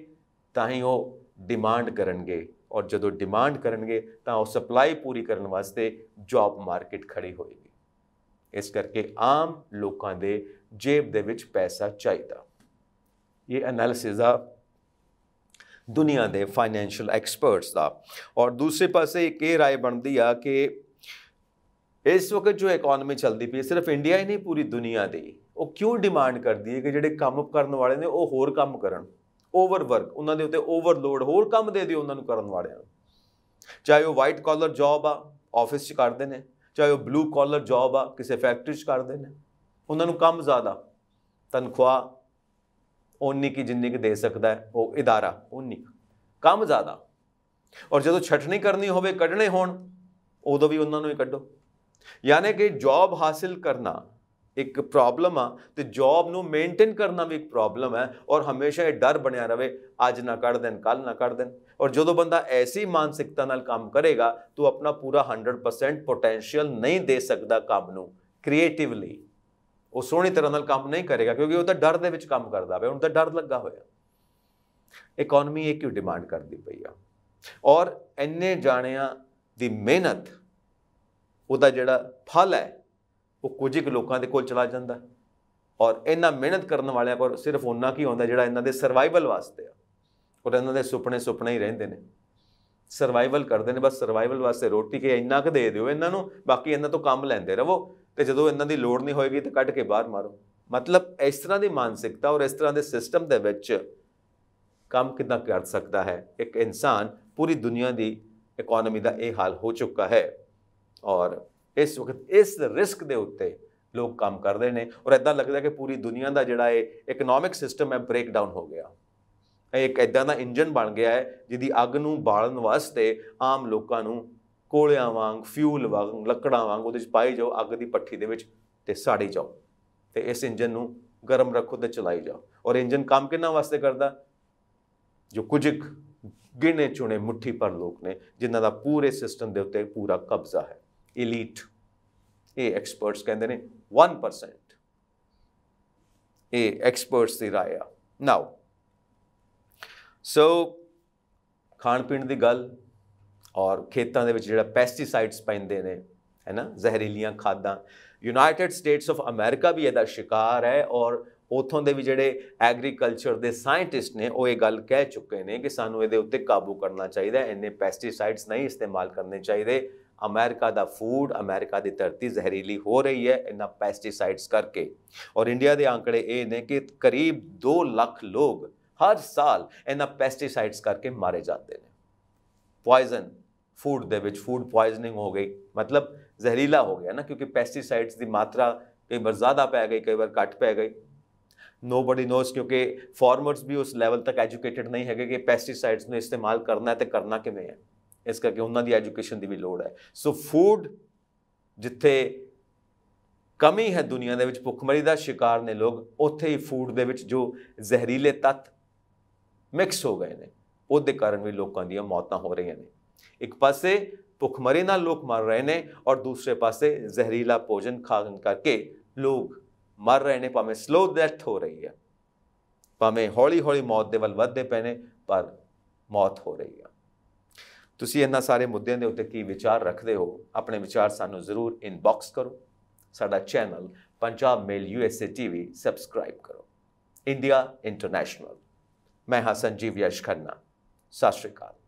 ਤਾਂ ਹੀ ਉਹ ਡਿਮਾਂਡ ਕਰਨਗੇ ਔਰ ਜਦੋਂ ਡਿਮਾਂਡ ਕਰਨਗੇ ਤਾਂ ਉਹ ਸਪਲਾਈ ਪੂਰੀ ਕਰਨ ਵਾਸਤੇ ਜੌਬ ਮਾਰਕੀਟ ਖੜੀ ਹੋਏਗੀ ਇਸ ਕਰਕੇ ਆਮ ਲੋਕਾਂ ਦੇ ਜੇਬ ਦੇ ਵਿੱਚ ਪੈਸਾ ਚਾਹੀਦਾ ਇਹ ਐਨਾਲਿਸਿਸ ਆ ਦੁਨੀਆ ਦੇ ਫਾਈਨੈਂਸ਼ੀਅਲ ਐਕਸਪਰਟਸ ਦਾ ਔਰ ਦੂਸਰੇ ਪਾਸੇ ਇੱਕ ਇਹ رائے ਬਣਦੀ ਆ ਕਿ ਇਸ ਵਕਤ ਜੋ ਇਕਨੋਮੀ ਚੱਲਦੀ ਪਈ ਸਿਰਫ ਇੰਡੀਆ ਹੀ ਨਹੀਂ ਪੂਰੀ ਦੁਨੀਆ ਦੀ ਉਹ ਕਿਉਂ ਡਿਮਾਂਡ ਕਰਦੀ ਹੈ ਕਿ ਜਿਹੜੇ ਕੰਮ ਕਰਨ ਵਾਲੇ ਨੇ ਉਹ ਹੋਰ ਕੰਮ ਕਰਨ ਓਵਰ ਵਰਕ ਉਹਨਾਂ ਦੇ ਉੱਤੇ ਓਵਰਲੋਡ ਹੋਰ ਕੰਮ ਦੇ ਦਿਓ ਉਹਨਾਂ ਨੂੰ ਕਰਨ ਵਾਲਿਆਂ ਨੂੰ ਚਾਹੇ ਉਹ ਵਾਈਟ ਕਾਲਰ ਜੌਬ ਆ ਆਫਿਸ 'ਚ ਕਰਦੇ ਨੇ ਚਾਹੇ ਉਹ ਬਲੂ ਕਾਲਰ ਜੌਬ ਆ ਕਿਸੇ ਫੈਕਟਰੀ 'ਚ ਕਰਦੇ ਨੇ ਉਹਨਾਂ ਨੂੰ ਕੰਮ ਜ਼ਿਆਦਾ ਤਨਖਾਹ ਓਨੀ ਕੀ ਜਿੰਨੀ ਕਿ ਦੇ ਸਕਦਾ ਉਹ ਇਦਾਰਾ ਓਨੀ ਕੰਮ ਜ਼ਿਆਦਾ ਔਰ ਜਦੋਂ ਛਟਣੀ ਕਰਨੀ ਹੋਵੇ ਕੱਢਣੇ ਹੋਣ ਉਦੋਂ ਵੀ ਉਹਨਾਂ ਨੂੰ ਹੀ ਕੱਢੋ ਯਾਨੀ ਕਿ ਜੌਬ ਹਾਸਲ ਕਰਨਾ ਇੱਕ ਪ੍ਰੋਬਲਮ ਆ ਤੇ ਜੌਬ ਨੂੰ ਮੇਨਟੇਨ ਕਰਨਾ ਵੀ ਇੱਕ ਪ੍ਰੋਬਲਮ ਹੈ ਔਰ ਹਮੇਸ਼ਾ ਇਹ ਡਰ ਬਣਿਆ ਰਵੇ ਅੱਜ ਨਾ ਕੱਢ ਦੇਣ ਕੱਲ ਨਾ ਕੱਢ ਦੇਣ ਔਰ ਜਦੋਂ ਬੰਦਾ ਐਸੀ ਮਾਨਸਿਕਤਾ ਨਾਲ ਕੰਮ ਕਰੇਗਾ ਤੂੰ ਆਪਣਾ ਪੂਰਾ 100% ਪੋਟੈਂਸ਼ੀਅਲ ਨਹੀਂ ਦੇ ਸਕਦਾ ਕੰਮ ਨੂੰ ਕ੍ਰੀਏਟਿਵਲੀ ਉਹ ਸੋਹਣੀ ਤਰ੍ਹਾਂ ਨਾਲ ਕੰਮ ਨਹੀਂ ਕਰੇਗਾ ਕਿਉਂਕਿ ਉਹ ਤਾਂ ਡਰ ਦੇ ਵਿੱਚ ਕੰਮ ਕਰਦਾ ਪਿਆ ਉਹਨੂੰ ਤਾਂ ਡਰ ਲੱਗਾ ਹੋਇਆ ਇਕਨੋਮੀ ਇਹ ਕਿਉਂ ਡਿਮਾਂਡ ਕਰਦੀ ਪਈ ਆ ਔਰ ਇੰਨੇ ਜਾਣਿਆਂ ਦੀ ਮਿਹਨਤ ਉਹਦਾ ਜਿਹੜਾ ਫਲ ਹੈ ਉਹ ਕੁਝ ਇੱਕ ਲੋਕਾਂ ਦੇ ਕੋਲ ਚਲਾ ਜਾਂਦਾ ਔਰ ਇਹਨਾਂ ਮਿਹਨਤ ਕਰਨ ਵਾਲਿਆਂ ਕੋਲ ਸਿਰਫ ਉਹਨਾਂ ਕੀ ਹੁੰਦਾ ਜਿਹੜਾ ਇਹਨਾਂ ਦੇ ਸਰਵਾਈਵਲ ਵਾਸਤੇ ਆ ਔਰ ਇਹਨਾਂ ਦੇ ਸੁਪਨੇ ਸੁਪਨੇ ਹੀ ਰਹਿੰਦੇ ਨੇ ਸਰਵਾਈਵਲ ਕਰਦੇ ਨੇ ਬਸ ਸਰਵਾਈਵਲ ਵਾਸਤੇ ਰੋਟੀ ਕੇ ਇੰਨਾ ਕੁ ਦੇ ਦਿਓ ਇਹਨਾਂ ਨੂੰ ਬਾਕੀ ਇਹਨਾਂ ਤੋਂ ਕੰਮ ਲੈਂਦੇ ਰਹੋ ਤੇ ਜਦੋਂ ਇਹਨਾਂ ਦੀ ਲੋੜ ਨਹੀਂ ਹੋਏਗੀ ਤਾਂ ਕੱਢ ਕੇ ਬਾਹਰ ਮਾਰੋ ਮਤਲਬ ਇਸ ਤਰ੍ਹਾਂ ਦੀ ਮਾਨਸਿਕਤਾ ਔਰ ਇਸ ਤਰ੍ਹਾਂ ਦੇ ਸਿਸਟਮ ਦੇ ਵਿੱਚ ਕੰਮ ਕਿਦਾਂ ਕਰ ਸਕਦਾ ਹੈ ਇੱਕ ਇਨਸਾਨ ਪੂਰੀ ਦੁਨੀਆ ਦੀ ਇਕਨੋਮੀ ਦਾ ਇਹ ਹਾਲ ਹੋ ਚੁੱਕਾ ਹੈ ਔਰ ਇਸ ਵਕਤ ਇਸ ਰਿਸਕ ਦੇ ਉੱਤੇ ਲੋਕ ਕੰਮ ਕਰਦੇ ਨੇ ਔਰ ਐਦਾਂ ਲੱਗਦਾ ਕਿ ਪੂਰੀ ਦੁਨੀਆ ਦਾ ਜਿਹੜਾ ਇਹ ਇਕਨੋਮਿਕ ਸਿਸਟਮ ਹੈ ਬ੍ਰੇਕ ਡਾਊਨ ਹੋ ਗਿਆ ਇੱਕ ਐਦਾਂ ਦਾ ਇੰਜਨ ਬਣ ਗਿਆ ਹੈ ਜਿਹਦੀ ਅੱਗ ਨੂੰ ਬਾਲਣ ਵਾਸਤੇ ਆਮ ਲੋਕਾਂ ਨੂੰ ਕੋਲਿਆਂ ਵਾਂਗ ਫਿਊਲ ਵਾਂਗ ਲੱਕੜਾਂ ਵਾਂਗ ਉਹਦੇ ਵਿੱਚ ਪਾਈ ਜਾਓ ਅੱਗ ਦੀ ਪੱਠੀ ਦੇ ਵਿੱਚ ਤੇ ਸਾੜੀ ਜਾਓ ਤੇ ਇਸ ਇੰਜਨ ਨੂੰ ਗਰਮ ਰੱਖੋ ਤੇ ਚਲਾਈ ਜਾਓ ਔਰ ਇੰਜਨ ਕੰਮ ਕਿੰਨਾ ਵਾਸਤੇ ਕਰਦਾ ਜੋ ਕੁਝ ਗਿਣੇ ਚੁਣੇ ਮੁੱਠੀ ਪਰ ਲੋਕ ਨੇ ਜਿਨ੍ਹਾਂ ਦਾ ਪੂਰੇ ਸਿਸਟਮ ਦੇ ਉੱਤੇ ਪੂਰਾ ਕਬਜ਼ਾ ਹੈ ਇਲੀਟ ਇਹ ਐਕਸਪਰਟਸ ਕਹਿੰਦੇ ਨੇ 1% ਇਹ ਐਕਸਪਰਟਸ ਦੀ رائے ਆ ਨਾਓ ਸੋ ਖਾਣ ਪੀਣ ਦੀ ਗੱਲ ਔਰ ਖੇਤਾਂ ਦੇ ਵਿੱਚ ਜਿਹੜਾ ਪੈਸਟੀਸਾਈਡਸ ਪੈਂਦੇ ਨੇ ਹੈ ਨਾ ਜ਼ਹਿਰੀਲੀਆਂ ਖਾਦਾਂ ਯੂਨਾਈਟਿਡ ਸਟੇਟਸ ਆਫ ਅਮਰੀਕਾ ਵੀ ਇਹਦਾ ਸ਼ਿਕਾਰ ਹੈ ਔਰ ਉਥੋਂ ਦੇ ਵੀ ਜਿਹੜੇ ਐਗਰੀਕਲਚਰ ਦੇ ਸਾਇੰਟਿਸਟ ਨੇ ਉਹ ਇਹ ਗੱਲ ਕਹਿ ਚੁੱਕੇ ਨੇ ਕਿ ਸਾਨੂੰ ਇਹਦੇ ਉੱਤੇ ਕਾਬੂ ਕਰਨਾ ਚਾਹੀਦਾ ਐਨੇ ਪੈਸਟੀਸਾਈਡਸ ਨਹੀਂ ਇਸਤੇਮਾਲ ਕਰਨੇ ਚਾਹੀਦੇ अमेरिका का फूड अमेरिका की धरती जहरीली हो रही है इन्ह पैसटीसाइड्स करके और इंडिया के आंकड़े ये ने कि करीब दो लख लोग हर साल इन पैसटीसाइड्स करके मारे जाते हैं पॉइजन फूड के फूड पॉइजनिंग हो गई मतलब जहरीला हो गया ना क्योंकि पैसटीसाइड्स की मात्रा कई बार ज़्यादा पै गई कई बार घट पै गई नो बडी नोज क्योंकि फॉर्मरस भी उस लैवल तक एजुकेटड नहीं है कि पैसटीसाइड्स में इस्तेमाल करना है तो करना किमें है ਇਸ ਕਰਕੇ ਉਹਨਾਂ ਦੀ ਐਜੂਕੇਸ਼ਨ ਦੀ ਵੀ ਲੋੜ ਹੈ ਸੋ ਫੂਡ ਜਿੱਥੇ ਕਮੀ ਹੈ ਦੁਨੀਆ ਦੇ ਵਿੱਚ ਭੁੱਖਮਰੀ ਦਾ ਸ਼ਿਕਾਰ ਨੇ ਲੋਕ ਉੱਥੇ ਹੀ ਫੂਡ ਦੇ ਵਿੱਚ ਜੋ ਜ਼ਹਿਰੀਲੇ ਤੱਤ ਮਿਕਸ ਹੋ ਗਏ ਨੇ ਉਹਦੇ ਕਾਰਨ ਵੀ ਲੋਕਾਂ ਦੀਆਂ ਮੌਤਾਂ ਹੋ ਰਹੀਆਂ ਨੇ ਇੱਕ ਪਾਸੇ ਭੁੱਖਮਰੀ ਨਾਲ ਲੋਕ ਮਰ ਰਹੇ ਨੇ ਔਰ ਦੂਸਰੇ ਪਾਸੇ ਜ਼ਹਿਰੀਲਾ ਭੋਜਨ ਖਾਣ ਕਰਕੇ ਲੋਕ ਮਰ ਰਹੇ ਨੇ ਭਾਵੇਂ ਸਲੋ ਡੈਥ ਹੋ ਰਹੀ ਹੈ ਭਾਵੇਂ ਹੌਲੀ-ਹੌਲੀ ਮੌਤ ਦੇ ਵੱਲ ਵੱਧਦੇ ਪਏ ਨੇ ਪਰ ਮੌਤ ਹੋ ਰਹੀ ਹੈ ਤੁਸੀਂ ਇਹਨਾਂ ਸਾਰੇ ਮੁੱਦਿਆਂ ਦੇ ਉੱਤੇ ਕੀ ਵਿਚਾਰ ਰੱਖਦੇ ਹੋ ਆਪਣੇ ਵਿਚਾਰ ਸਾਨੂੰ ਜ਼ਰੂਰ ਇਨਬਾਕਸ ਕਰੋ ਸਾਡਾ channel Punjab mail USA TV subscribe ਕਰੋ ਇੰਡੀਆ ਇੰਟਰਨੈਸ਼ਨਲ ਮੈਂ ਹਾਂ ਸੰਜੀਵ ਯਸ਼ ਖੰਨਾ ਸਤਿ ਸ਼੍ਰੀ ਅਕਾਲ